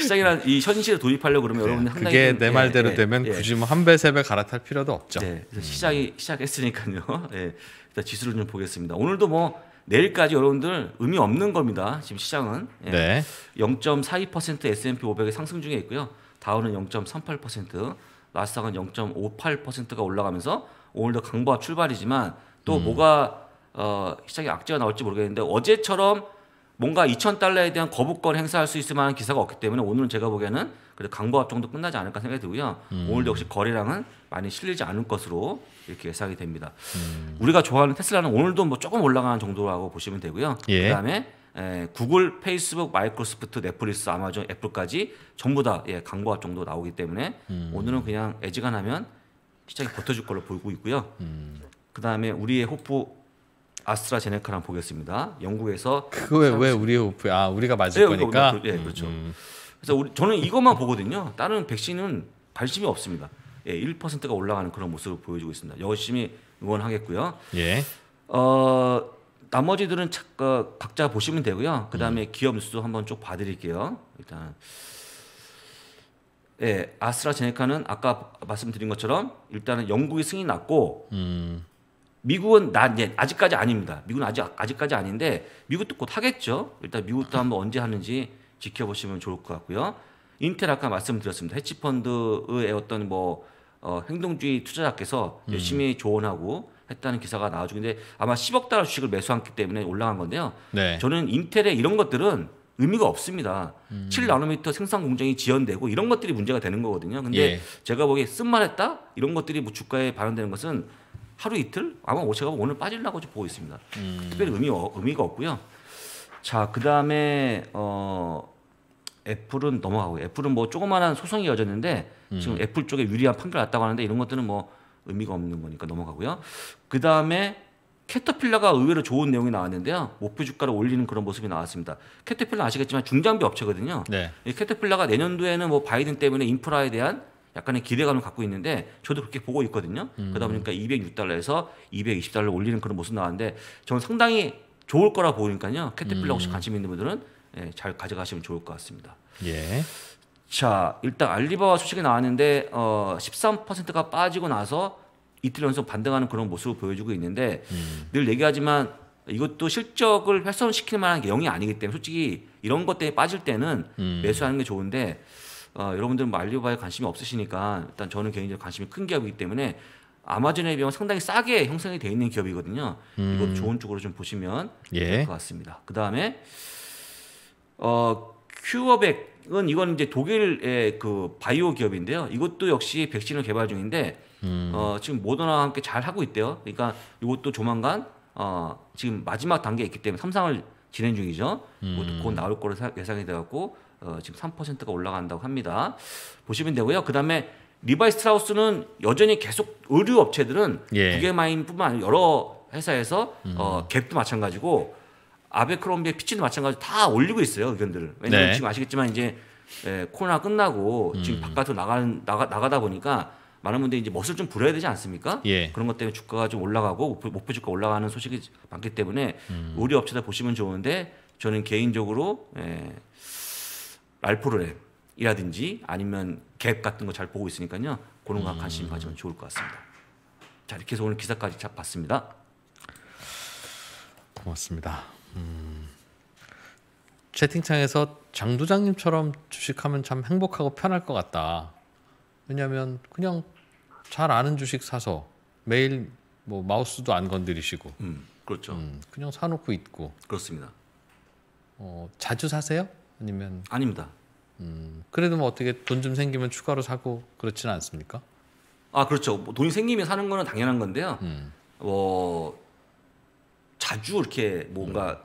시장이란 이 현실에 도입하려고 그러면 그 네. 여러분 그게 내 예, 말대로 되면 굳이 뭐 한배세 배 갈아탈 필요도 없죠. 네. 그래서 음. 시장이 시작했으니까요. 네. 일단 지수를 좀 보겠습니다. 오늘도 뭐 내일까지 여러분들 의미 없는 겁니다. 지금 시장은 예. 네. 0.42% S&P 500의 상승 중에 있고요. 다우는 0.38%, 나스닥은 0.58%가 올라가면서 오늘도 강보와 출발이지만 또 음. 뭐가 어, 시장에 악재가 나올지 모르겠는데 어제처럼 뭔가 2,000달러에 대한 거부권 행사할 수 있을 만한 기사가 없기 때문에 오늘은 제가 보기에는 그래도 강보합 정도 끝나지 않을까 생각이 들고요. 음. 오늘도 역시 거래량은 많이 실리지 않을 것으로 이렇게 예상이 됩니다. 음. 우리가 좋아하는 테슬라는 오늘도 뭐 조금 올라가는 정도라고 보시면 되고요. 예. 그다음에 에, 예, 구글, 페이스북, 마이크로소프트, 넷플릭스, 아마존, 애플까지 전부 다 예, 광고가 정도 나오기 때문에 음. 오늘은 그냥 애지간하면 시장이 버텨줄 걸로 보이고 있고요. 음. 그 다음에 우리의 호프 아스트라제네카랑 보겠습니다. 영국에서 그 왜, 왜 우리의 호프? 아 우리가 맞을 예, 거니까. 우리가, 예, 그렇죠. 음, 음. 그래서 우리, 저는 이것만 보거든요. 다른 백신은 관심이 없습니다. 예, 1%가 올라가는 그런 모습을 보여주고 있습니다. 열심히 응원하겠고요. 예. 어. 나머지들은 어, 각자 보시면 되고요. 그 다음에 음. 기업 뉴스 한번 쭉 봐드릴게요. 일단 예, 아스트라제네카는 아까 말씀드린 것처럼 일단은 영국이 승인 났고 음. 미국은 나, 예, 아직까지 아닙니다. 미국은 아직 아직까지 아닌데 미국도 곧 하겠죠. 일단 미국도 한번 언제 하는지 지켜보시면 좋을 것 같고요. 인텔 아까 말씀드렸습니다. 해치펀드의 어떤 뭐 어, 행동주의 투자자께서 음. 열심히 음. 조언하고 했다는 기사가 나와주고 근데 아마 10억 달러 주식을 매수했기 때문에 올라간 건데요. 네. 저는 인텔의 이런 것들은 의미가 없습니다. 음. 7나노미터 생산 공정이 지연되고 이런 것들이 문제가 되는 거거든요. 근데 예. 제가 보기에 쓴말했다 이런 것들이 뭐 주가에 반영되는 것은 하루 이틀 아마 뭐 제가 오늘 빠질라고 보고 있습니다. 음. 특별히 의미 의미가 없고요. 자 그다음에 어 애플은 넘어가고 애플은 뭐조그마한 소송이 이어졌는데 지금 음. 애플 쪽에 유리한 판결 났다고 하는데 이런 것들은 뭐 의미가 없는 거니까 넘어가고요. 그 다음에 캐터필러가 의외로 좋은 내용이 나왔는데요. 목표 주가를 올리는 그런 모습이 나왔습니다. 캐터필러 아시겠지만 중장비 업체거든요. 네. 캐터필러가 내년도에는 뭐 바이든 때문에 인프라에 대한 약간의 기대감을 갖고 있는데 저도 그렇게 보고 있거든요. 음. 그러다 보니까 206달러에서 220달러 올리는 그런 모습 나왔는데 저는 상당히 좋을 거라 보니까요. 캐터필러 음. 혹시 관심 있는 분들은 예, 잘 가져가시면 좋을 것 같습니다. 예. 자, 일단 알리바바 수식이 나왔는데 어 13%가 빠지고 나서 이틀 연속 반등하는 그런 모습을 보여주고 있는데 음. 늘 얘기하지만 이것도 실적을 훼손시킬 만한 게 0이 아니기 때문에 솔직히 이런 것 때문에 빠질 때는 음. 매수하는 게 좋은데 어, 여러분들은 뭐 알리바바에 관심이 없으시니까 일단 저는 개인적으로 관심이 큰 기업이기 때문에 아마존에 비하면 상당히 싸게 형성이 돼 있는 기업이거든요. 음. 이것 좋은 쪽으로 좀 보시면 예. 될것 같습니다. 그 다음에 어, 큐어백 이건 이건 이제 독일의 그 바이오 기업인데요. 이것도 역시 백신을 개발 중인데 음. 어, 지금 모더나와 함께 잘 하고 있대요. 그러니까 이것도 조만간 어, 지금 마지막 단계에 있기 때문에 삼상을 진행 중이죠. 음. 곧 나올 거로 예상이 돼갖고 어, 지금 3%가 올라간다고 합니다. 보시면 되고요. 그 다음에 리바이 스트라우스는 여전히 계속 의류 업체들은 예. 두개 마인뿐만 아니라 여러 회사에서 어, 음. 어, 갭도 마찬가지고 아베크롬비의 피치도 마찬가지로 다 올리고 있어요 의견들을. 왜냐면 네. 지금 아시겠지만 이제 예, 코로나 끝나고 음. 지금 바깥으로 나가, 나가 나가다 보니까 많은 분들이 이제 멋을 좀 부려야 되지 않습니까? 예. 그런 것 때문에 주가가 좀 올라가고 목표, 주가 올라가는 소식이 많기 때문에 음. 우리 업체다 보시면 좋은데 저는 개인적으로 예, 랄포르렘이라든지 아니면 갭 같은 거 잘 보고 있으니까요 그런 거 음. 관심 가지면 좋을 것 같습니다. 자 이렇게 해서 오늘 기사까지 봤습니다. 고맙습니다. 음. 채팅창에서 장두장님처럼 주식하면 참 행복하고 편할 것 같다. 왜냐하면 그냥 잘 아는 주식 사서 매일 뭐 마우스도 안 건드리시고 음, 그렇죠. 음, 그냥 사놓고 있고 그렇습니다. 어, 자주 사세요? 아니면 아닙니다. 음, 그래도 뭐 어떻게 돈 좀 생기면 추가로 사고 그렇지는 않습니까? 아 그렇죠. 뭐 돈이 생기면 사는 거는 당연한 건데요. 음. 뭐 자주 이렇게 뭔가 음.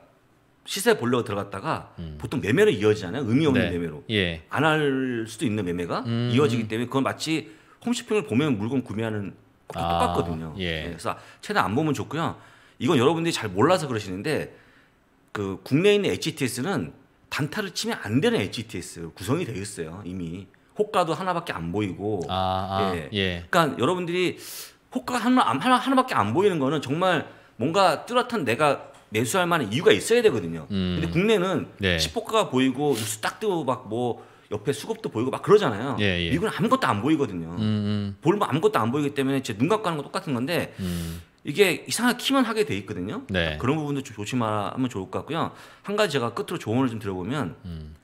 시세 보려고 들어갔다가 음. 보통 매매로 이어지잖아요. 의미 없는 네. 매매로 예. 안할 수도 있는 매매가 음. 이어지기 때문에 그건 마치 홈쇼핑을 보면 물건 구매하는 것도 아. 똑같거든요. 예. 예. 그래서 최대한 안 보면 좋고요. 이건 여러분들이 잘 몰라서 그러시는데 그 국내에 있는 HTS는 단타를 치면 안 되는 HTS 구성이 되어 있어요. 이미 호가도 하나밖에 안 보이고 아, 아. 예. 예. 그러니까 여러분들이 호가 하나, 하나 하나밖에 안 보이는 거는 정말 뭔가 뚜렷한 내가 매수할 만한 이유가 있어야 되거든요. 음. 근데 국내는 네. 시포카가 보이고 뉴스 딱 뜨고 막 뭐 옆에 수급도 보이고 막 그러잖아요. 예, 예. 미국은 아무것도 안 보이거든요. 음. 음. 볼뭐 아무것도 안 보이기 때문에 제눈 감고 하는 거 똑같은 건데 음. 이게 이상하게 키만 하게 돼 있거든요. 네. 아, 그런 부분도 조심하면 좋을 것 같고요. 한 가지 제가 끝으로 조언을 좀 드려보면 음.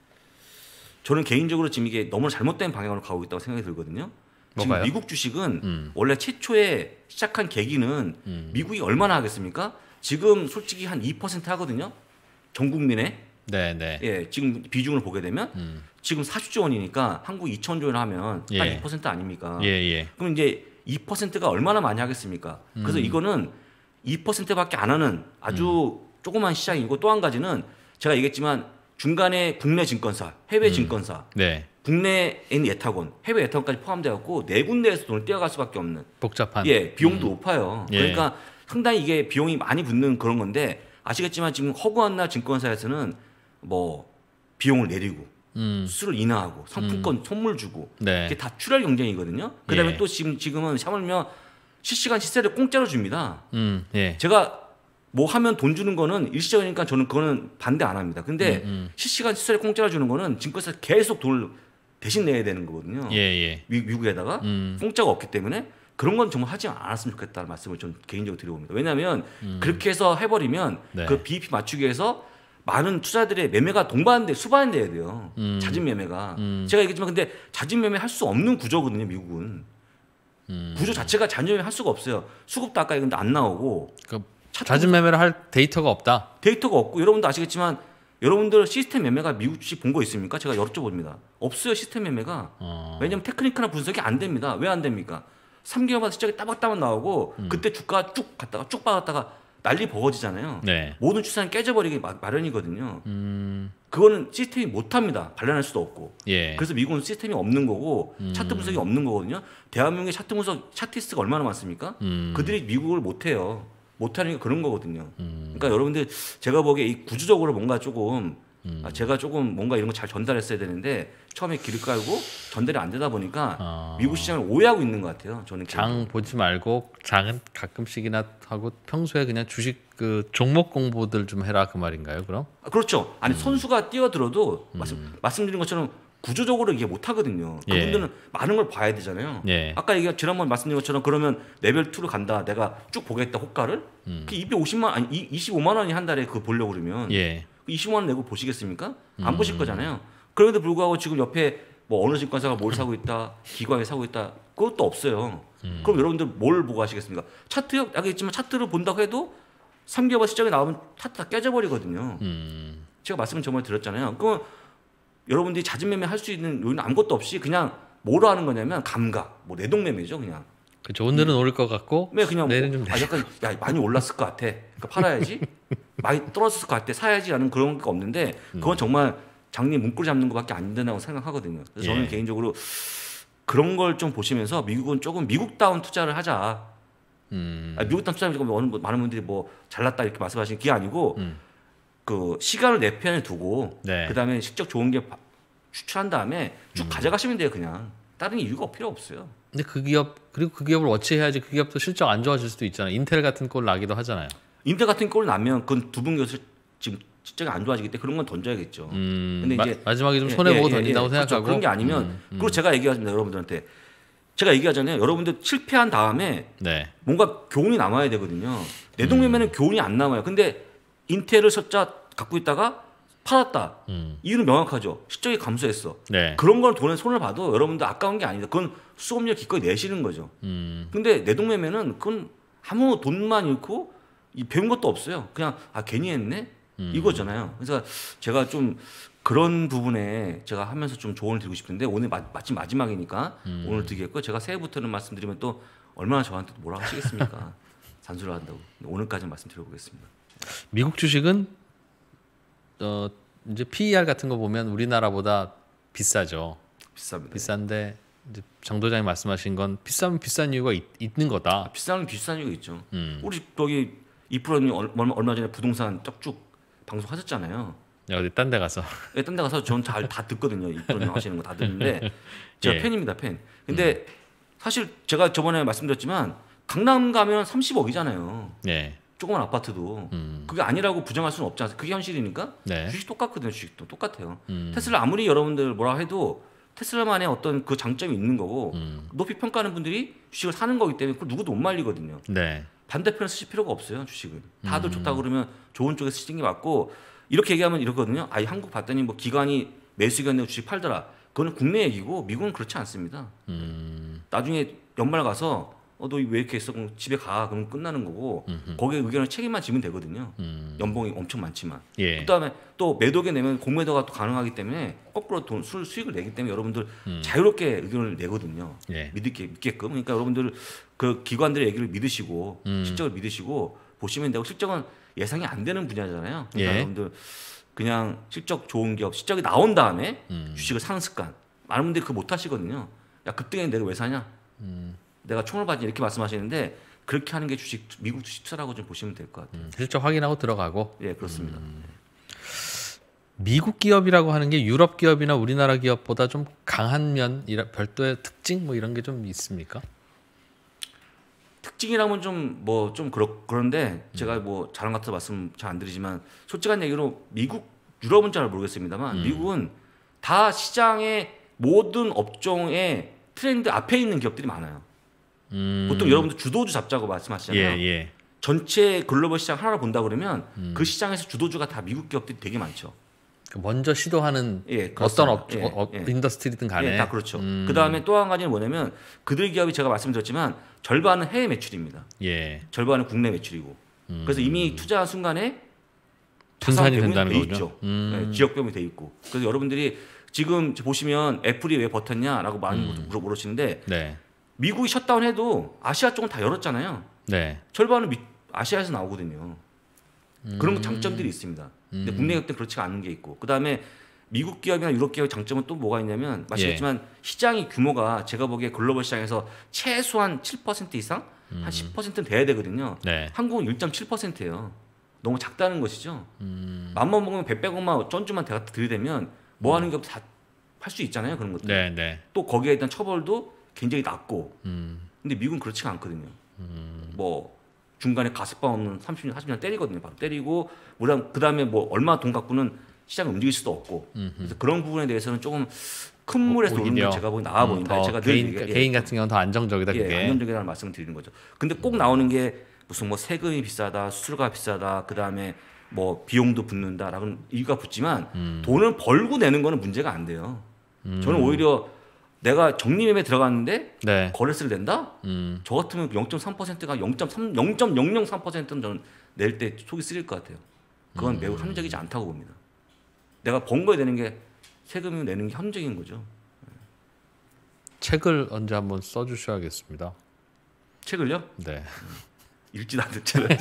저는 개인적으로 지금 이게 너무 잘못된 방향으로 가고 있다고 생각이 들거든요. 뭐가요? 지금 미국 주식은 음. 원래 최초에 시작한 계기는 음. 미국이 얼마나 하겠습니까? 지금 솔직히 한 2% 하거든요. 전 국민의 네, 네. 예, 지금 비중을 보게 되면 음. 지금 40조 원이니까 한국 2천조 원 하면 예. 한2% 아닙니까? 예, 예. 그럼 이제 2%가 얼마나 많이 하겠습니까? 음. 그래서 이거는 2%밖에 안 하는 아주 음. 조그만 시장이고 또 한 가지는 제가 얘기했지만 중간에 국내 증권사, 해외 음. 증권사 네. 국내에 예타곤, 해외 예타곤까지 포함되었고 네 군데에서 돈을 떼어갈 수밖에 없는 복잡한 예 비용도 음. 높아요. 예. 그러니까 상당히 이게 비용이 많이 붙는 그런 건데 아시겠지만 지금 허구한 날 증권사에서는 뭐 비용을 내리고 음. 수를 인하하고 상품권 음. 선물 주고 네. 이게 다 출혈 경쟁이거든요. 그다음에 예. 또 지금 지금은 샤물면 실시간 시세를 공짜로 줍니다. 음. 예. 제가 뭐 하면 돈 주는 거는 일시적이니까 저는 그거는 반대 안 합니다. 근데 음, 음. 실시간 시세를 공짜로 주는 거는 증권사 계속 돈을 대신 내야 되는 거거든요. 예, 예. 미, 국에다가 음. 공짜가 없기 때문에 그런 건 정말 하지 않았으면 좋겠다는 말씀을 좀 개인적으로 드려봅니다. 왜냐하면 음. 그렇게 해서 해버리면 네. 그 BEP 맞추기 위해서 많은 투자들의 매매가 동반돼 수반돼야 돼요. 음. 자진 매매가 음. 제가 얘기했지만 근데 자진 매매 할 수 없는 구조거든요, 미국은. 음. 구조 자체가 자진 매매 할 수가 없어요. 수급도 아까 얘기했는데 안 나오고. 그 자진 매매를 할 데이터가 없다. 데이터가 없고 여러분도 아시겠지만 여러분들 시스템 매매가 미국 주식 본 거 있습니까? 제가 여쭤봅니다. 없어요, 시스템 매매가. 어. 왜냐면 테크니컬한 분석이 안 됩니다. 왜 안 됩니까? 3개월마다 시작이 따박따박 나오고 음. 그때 주가 쭉 갔다가 쭉 빠졌다가 난리 버거지잖아요. 네. 모든 추산이 깨져버리기 마, 마련이거든요. 음. 그거는 시스템이 못합니다. 발란할 수도 없고. 예. 그래서 미국은 시스템이 없는 거고 음. 차트 분석이 없는 거거든요. 대한민국의 차트 분석 차티스트가 얼마나 많습니까? 음. 그들이 미국을 못해요. 못하는 게 그런 거거든요. 음. 그러니까 여러분들 제가 보기에 이 구조적으로 뭔가 조금 음. 아, 제가 조금 뭔가 이런 거 잘 전달했어야 되는데 처음에 길을 깔고 전달이 안 되다 보니까 어. 미국 시장을 오해하고 있는 것 같아요. 저는 장 계속. 보지 말고 장은 가끔씩이나 하고 평소에 그냥 주식 그 종목 공부들 좀 해라 그 말인가요? 그럼? 아, 그렇죠. 아니 음. 선수가 뛰어들어도 음. 말씀 말씀드린 것처럼 구조적으로 이게 못 하거든요. 예. 그분들은 예. 많은 걸 봐야 되잖아요. 예. 아까 얘기 지난번 말씀드린 것처럼 그러면 레벨 2로 간다. 내가 쭉 보겠다 호가를 음. 그 250만 아니 25만 원이 한 달에 그 보려고 그러면 예. 그 20만 원 내고 보시겠습니까? 안 음. 보실 거잖아요. 그럼에도 불구하고 지금 옆에 뭐 어느 증권사가 뭘 사고 있다, 기관이 사고 있다, 그것도 없어요. 음. 그럼 여러분들 뭘 보고 하시겠습니까? 차트요? 아까 있지만 차트를 본다고 해도 3개월 시장에 나오면 차트 다 깨져버리거든요. 음. 제가 말씀을 정말 드렸잖아요. 그럼 여러분들이 자진매매 할 수 있는 요인 아무것도 없이 그냥 뭐로 하는 거냐면 감각, 뭐 내동매매죠 그냥. 그렇죠. 오늘은 오를 것 같고 네, 그냥 뭐 내일은 뭐, 좀 아, 약간 야 많이 올랐을 것 같아. 그러니까 팔아야지. 많이 떨어졌을 것 같아. 사야지라는 그런 게 없는데 음. 그건 정말 장님 문구를 잡는 것밖에 안 된다고 생각하거든요. 그래서 저는 예. 개인적으로 그런 걸 좀 보시면서 미국은 조금 미국다운 투자를 하자. 음. 아니, 미국다운 투자는 지금 뭐 어느 많은 분들이 뭐 잘났다 이렇게 말씀하시는 게 아니고. 음. 그 시간을 내 편에 두고 네. 그다음에 실적 좋은 게 추천한 다음에 쭉 음. 가져가시면 돼요 그냥 다른 이유가 필요 없어요. 근데 그 기업 그리고 그 기업을 어찌해야지 그 기업도 실적 안 좋아질 수도 있잖아요. 인텔 같은 꼴 나기도 하잖아요. 인텔 같은 꼴 나면 그건 두분 교수 지금 실적이 안 좋아지기 때문에 그런 건 던져야겠죠. 음, 근데 이제 마, 지막에좀 예, 손해 예, 보고 예, 예, 던진다고 예, 생각하고 그렇죠. 그런게 아니면 음, 음. 그리고 제가 얘기하자면 여러분들한테 제가 얘기하잖아요. 여러분들 실패한 다음에 네. 뭔가 교훈이 남아야 되거든요. 내 동네면은 음. 교훈이 안 남아요. 근데 인텔을 썼자 갖고 있다가 팔았다. 음. 이유는 명확하죠. 실적이 감소했어. 네. 그런 걸 돈에 손을 봐도 여러분들 아까운 게 아니다. 그건 수업료 기꺼이 내시는 거죠. 음. 근데 내동매매는 그건 아무 돈만 잃고 이 배운 것도 없어요. 그냥 아 괜히 했네 음. 이거잖아요. 그래서 제가 좀 그런 부분에 제가 하면서 좀 조언을 드리고 싶은데 오늘 마, 마침 마지막이니까 음. 오늘 드리겠고 제가 새해부터는 말씀드리면 또 얼마나 저한테 뭐라 하시겠습니까? 잔소리 한다고 오늘까지 말씀드려보겠습니다. 미국 주식은 어 이제 PER 같은 거 보면 우리나라보다 비싸죠. 비쌉니다. 비싼데 이제 정도장이 말씀하신 건 비싸면 비싼 이유가 있, 는 거다. 아, 비싸면 비싼 이유가 있죠. 음. 우리 저기 이프로님 얼마, 얼마 전에 부동산 쭉쭉 방송하셨잖아요. 네, 어디 딴데 가서. 예, 딴데 가서 전 잘 다 듣거든요. 이프로님 하시는 거 다 듣는데 제가 예. 팬입니다, 팬. 근데 음. 사실 제가 저번에 말씀드렸지만 강남 가면 30억이잖아요. 예. 조그만 아파트도 음. 그게 아니라고 부정할 수는 없지 않습니까? 그게 현실이니까 네. 주식 똑같거든요. 주식도 똑같아요. 음. 테슬라 아무리 여러분들 뭐라 해도 테슬라만의 어떤 그 장점이 있는 거고 음. 높이 평가하는 분들이 주식을 사는 거기 때문에 그걸 누구도 못 말리거든요. 네. 반대편을 쓰실 필요가 없어요. 주식은 다들 음. 좋다 그러면 좋은 쪽에 쓰시는 게 맞고 이렇게 얘기하면 이렇거든요 아, 한국 봤더니 뭐 기관이 매수 기 견내 주식 팔더라. 그거는 국내 얘기고 미국은 그렇지 않습니다. 음. 나중에 연말 가서 어, 너왜 이렇게 했어? 그럼 집에 가. 그럼 끝나는 거고 음흠. 거기에 의견을 책임만 지면 되거든요. 음. 연봉이 엄청 많지만. 예. 그다음에 또 매도게 내면 공매도가 또 가능하기 때문에 거꾸로 돈, 수, 수익을 내기 때문에 여러분들 음. 자유롭게 의견을 내거든요. 예. 믿게, 믿게끔. 그러니까 여러분들 그 기관들의 얘기를 믿으시고 음. 실적을 믿으시고 보시면 되고 실적은 예상이 안 되는 분야잖아요. 그러니까 예. 여러분들 그냥 실적 좋은 기업, 실적이 나온 다음에 음. 주식을 사는 습관. 많은 분들이 그거 못 하시거든요. 야 급등했는데 내가 왜 사냐? 음. 내가 총을 받지 이렇게 말씀하시는데 그렇게 하는 게 주식 미국 주식 투자라고 좀 보시면 될 것 같아요. 음, 실적 확인하고 들어가고. 예, 그렇습니다. 음. 미국 기업이라고 하는 게 유럽 기업이나 우리나라 기업보다 좀 강한 면, 이 별도의 특징 뭐 이런 게 좀 있습니까? 특징이라면 좀 뭐좀 뭐 그렇 그런데 제가 뭐 자랑 같은 말씀 잘 안 드리지만 솔직한 얘기로 미국 유럽은 잘 모르겠습니다만 음. 미국은 다 시장의 모든 업종의 트렌드 앞에 있는 기업들이 많아요. 음. 보통 여러분들 주도주 잡자고 말씀하시잖아요. 예, 예. 전체 글로벌 시장 하나를 본다 그러면 음. 그 시장에서 주도주가 다 미국 기업들이 되게 많죠. 그 먼저 시도하는 예, 어떤 업, 예, 어, 예. 인더스트리든 간에 예, 다 그렇죠. 음. 그 다음에 또 한 가지는 뭐냐면 그들 기업이 제가 말씀드렸지만 절반은 해외 매출입니다. 예. 절반은 국내 매출이고 음. 그래서 이미 투자한 순간에 분산이 된다는 거죠. 있죠. 음. 예, 지역병이 돼 있고 그래서 여러분들이 지금 보시면 애플이 왜 버텼냐라고 많이 음. 물어보시는데 네. 미국이 셧다운 해도 아시아 쪽은 다 열었잖아요. 네. 절반은 미, 아시아에서 나오거든요. 그런 음. 장점들이 있습니다. 음. 근데 국내 기업들 그렇지가 않은 게 있고 그다음에 미국 기업이나 유럽 기업의 장점은 또 뭐가 있냐면 마시겠지만 예. 시장의 규모가 제가 보기에 글로벌 시장에서 최소한 7% 이상 음. 한 10%는 돼야 되거든요. 네. 한국은 1.7%예요. 너무 작다는 것이죠. 음. 맘만 먹으면 100백억만 쩐주만 대가 들이대면 뭐 하는 음. 기업도 다할 수 있잖아요. 그런 것들. 네, 네. 또 거기에 대한 처벌도 굉장히 낮고 음. 근데 미국은 그렇지가 않거든요. 음. 뭐 중간에 가스방 없는 30년, 40년 때리거든요. 바로 때리고 그다음 그다음에 뭐 얼마 돈 갖고는 시장이 움직일 수도 없고 음흠. 그래서 그런 부분에 대해서는 조금 큰 어, 물에서 오히려. 노는 게 제가 보기 나아 음, 보인다. 음, 제가 개인, 얘기 예. 개인 같은 경우는 더 안정적이다. 예, 안정적이라는 말씀을 드리는 거죠. 근데 꼭 나오는 게 무슨 뭐 세금이 비싸다, 수술가 비싸다, 그 다음에 뭐 비용도 붙는다라는 이유가 붙지만 음. 돈을 벌고 내는 거는 문제가 안 돼요. 저는 음. 오히려 내가 정리매에 들어갔는데 네. 거래세를 낸다? 음. 저 같으면 0.3%가 0 0 0 3는 저는 낼 때 속이 쓰릴 것 같아요. 그건 음. 매우 합리적이지 않다고 봅니다. 내가 번 거에 되는 게 세금을 내는 게 합리적인 거죠. 책을 언제 한번 써주셔야겠습니다. 책을요? 네. 음. 읽지도 않는 책을 네.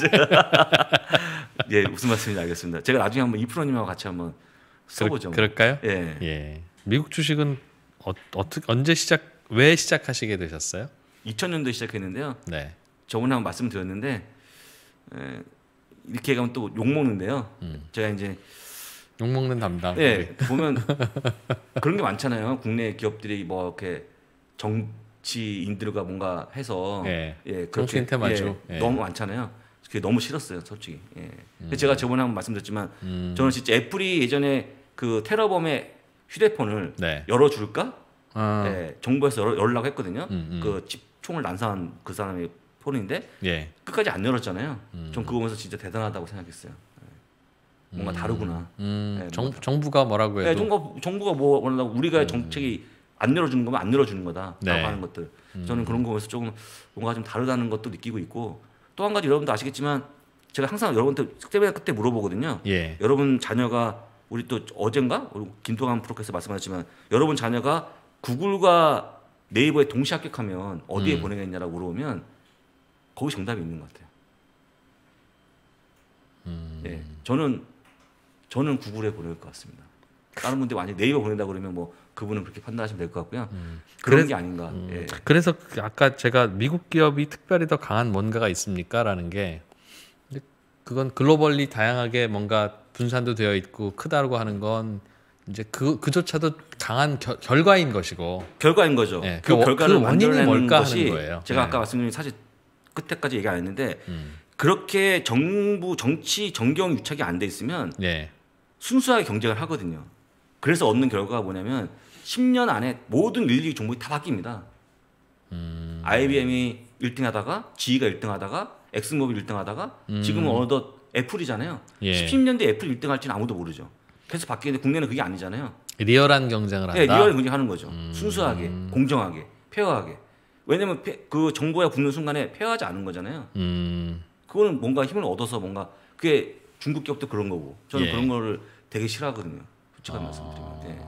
예, 무슨 말씀인지 알겠습니다. 제가 나중에 한번 이 프로님하고 같이 한번 써보죠. 그, 그럴까요? 예. 예. 미국 주식은 어, 어떻게 언제 시작 왜 시작하시게 되셨어요? 2000년도 시작했는데요. 네. 저번에 한번 말씀드렸는데 에, 이렇게 가면 또 욕 먹는데요. 음. 제가 이제 욕 먹는 담당. 네, 보면 그런 게 많잖아요. 국내 기업들이 뭐 이렇게 정치인들과 뭔가 해서 네. 예, 예 그렇게 예, 예. 너무 많잖아요. 그게 너무 싫었어요, 솔직히. 예. 음. 제가 저번에 한번 말씀드렸지만 음. 저는 진짜 애플이 예전에 그 테러범의 휴대폰을 네. 열어줄까? 아. 네, 정부에서 열, 열라고 했거든요. 음, 음. 그 집총을 난사한 그 사람의 폰인데 예. 끝까지 안 열었잖아요. 음. 전 그거 보면서 진짜 대단하다고 생각했어요. 네. 뭔가 음. 다르구나. 음. 네, 정, 뭔 정부가 뭐라고 네, 해도 네, 정부 정부가 뭐원고 우리가 음. 정책이 안 열어주는 거면 안 열어주는 거다라고 네. 하는 것들. 저는 그런 거보면서 조금 뭔가 좀 다르다는 것도 느끼고 있고 또 한 가지 여러분도 아시겠지만 제가 항상 여러분한테 숙제배 그때 물어보거든요. 예. 여러분 자녀가 우리 또 어젠가 김동환 프로께서 말씀하셨지만 여러분 자녀가 구글과 네이버에 동시 합격하면 어디에 음. 보내겠냐라고 물어보면 거기 정답이 있는 것 같아요. 음. 예, 저는 저는 구글에 보낼 것 같습니다. 다른 분들 만약 네이버 보낸다 그러면 뭐 그분은 그렇게 판단하시면 될 것 같고요. 음. 그런 그래, 게 아닌가. 음. 예. 그래서 아까 제가 미국 기업이 특별히 더 강한 뭔가가 있습니까라는 게 그건 글로벌리 다양하게 뭔가 분산도 되어 있고 크다고 하는 건 이제 그 그조차도 강한 겨, 결과인 것이고 결과인 거죠. 네, 그, 그 결과를 그 원인이 뭘까 것이 하는 거예요. 제가 네. 아까 말씀드린 사실 끝에까지 얘기 안 했는데 음. 그렇게 정부 정치 정경 유착이 안 돼 있으면 네. 순수하게 경쟁을 하거든요. 그래서 얻는 결과가 뭐냐면 10년 안에 모든 1, 2 종목이 다 바뀝니다. 음. IBM이 1등 하다가 GE가 1등 하다가 엑스모빌 1등 하다가 음. 지금은 어느덧 애플이잖아요. 예. 1 0년대 애플 1등 할지는 아무도 모르죠. 그래서 바뀌는데 국내는 그게 아니잖아요. 리얼한 경쟁을 네, 한다. 네, 리얼 경쟁하는 거죠. 음... 순수하게, 공정하게, 폐허하게 왜냐면 그 정보야 굳는 순간에 폐허하지 않은 거잖아요. 음... 그거는 뭔가 힘을 얻어서 뭔가 그게 중국 기업도 그런 거고 저는 예. 그런 거를 되게 싫어하거든요. 솔직한 어... 아. 말씀드리면. 네.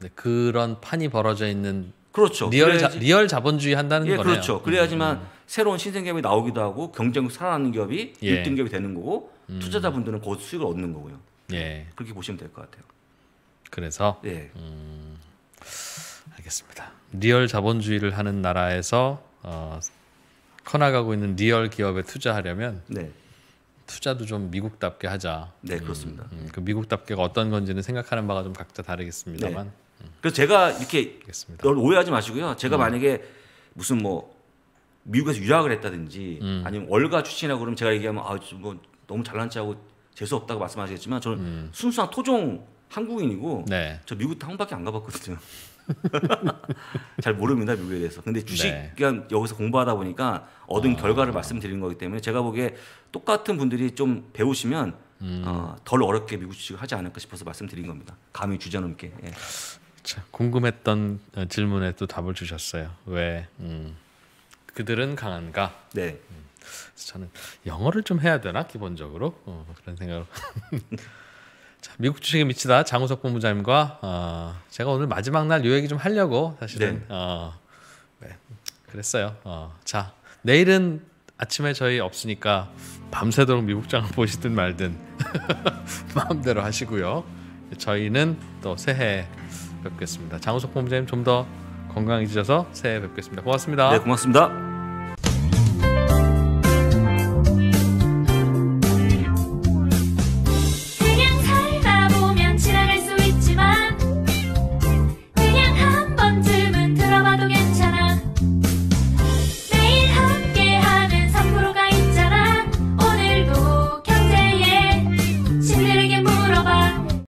네, 그런 판이 벌어져 있는 그렇죠. 리얼, 자, 리얼 자본주의 한다는 예, 거네요. 그렇죠. 그래야지만 음, 음. 새로운 신생 기업이 나오기도 하고 경쟁 살아나는 기업이 예. 1등 기업이 되는 거고 음. 투자자분들은 곧 수익을 얻는 거고요. 예. 그렇게 보시면 될 것 같아요. 그래서 예. 음, 알겠습니다. 리얼 자본주의를 하는 나라에서 어, 커나가고 있는 리얼 기업에 투자하려면 네. 투자도 좀 미국답게 하자. 네, 그렇습니다. 음, 음 그 미국답게가 어떤 건지는 생각하는 바가 좀 각자 다르겠습니다만. 네. 그래서 제가 이렇게 알겠습니다. 오해하지 마시고요. 제가 음. 만약에 무슨 뭐 미국에서 유학을 했다든지 음. 아니면 월가 출신이라고 그러면 제가 얘기하면 아, 뭐 너무 잘난 체하고 재수 없다고 말씀하시겠지만 저는 음. 순수한 토종 한국인이고 네. 저 미국 한 번밖에 안 가봤거든요. 잘 모릅니다 미국에 대해서. 근데 주식 네. 여기서 공부하다 보니까 얻은 어... 결과를 말씀드린 거기 때문에 제가 보기에 똑같은 분들이 좀 배우시면 음... 어, 덜 어렵게 미국 주식을 하지 않을까 싶어서 말씀드린 겁니다. 감히 주저넘게. 예. 자, 궁금했던 어, 질문에 또 답을 주셨어요. 왜 음, 그들은 강한가? 네. 음. 저는 영어를 좀 해야 되나 기본적으로 어, 그런 생각으로. 자, 미국 주식에 미치다 장우석 본부장님과 어, 제가 오늘 마지막 날 요 얘기 좀 하려고 사실은 네. 어, 네, 그랬어요. 어, 자 내일은 아침에 저희 없으니까 밤새도록 미국장을 보시든 말든 마음대로 하시고요. 저희는 또 새해 뵙겠습니다. 장우석 본부장님 좀 더 건강해지셔서 새해 뵙겠습니다. 고맙습니다. 네, 고맙습니다.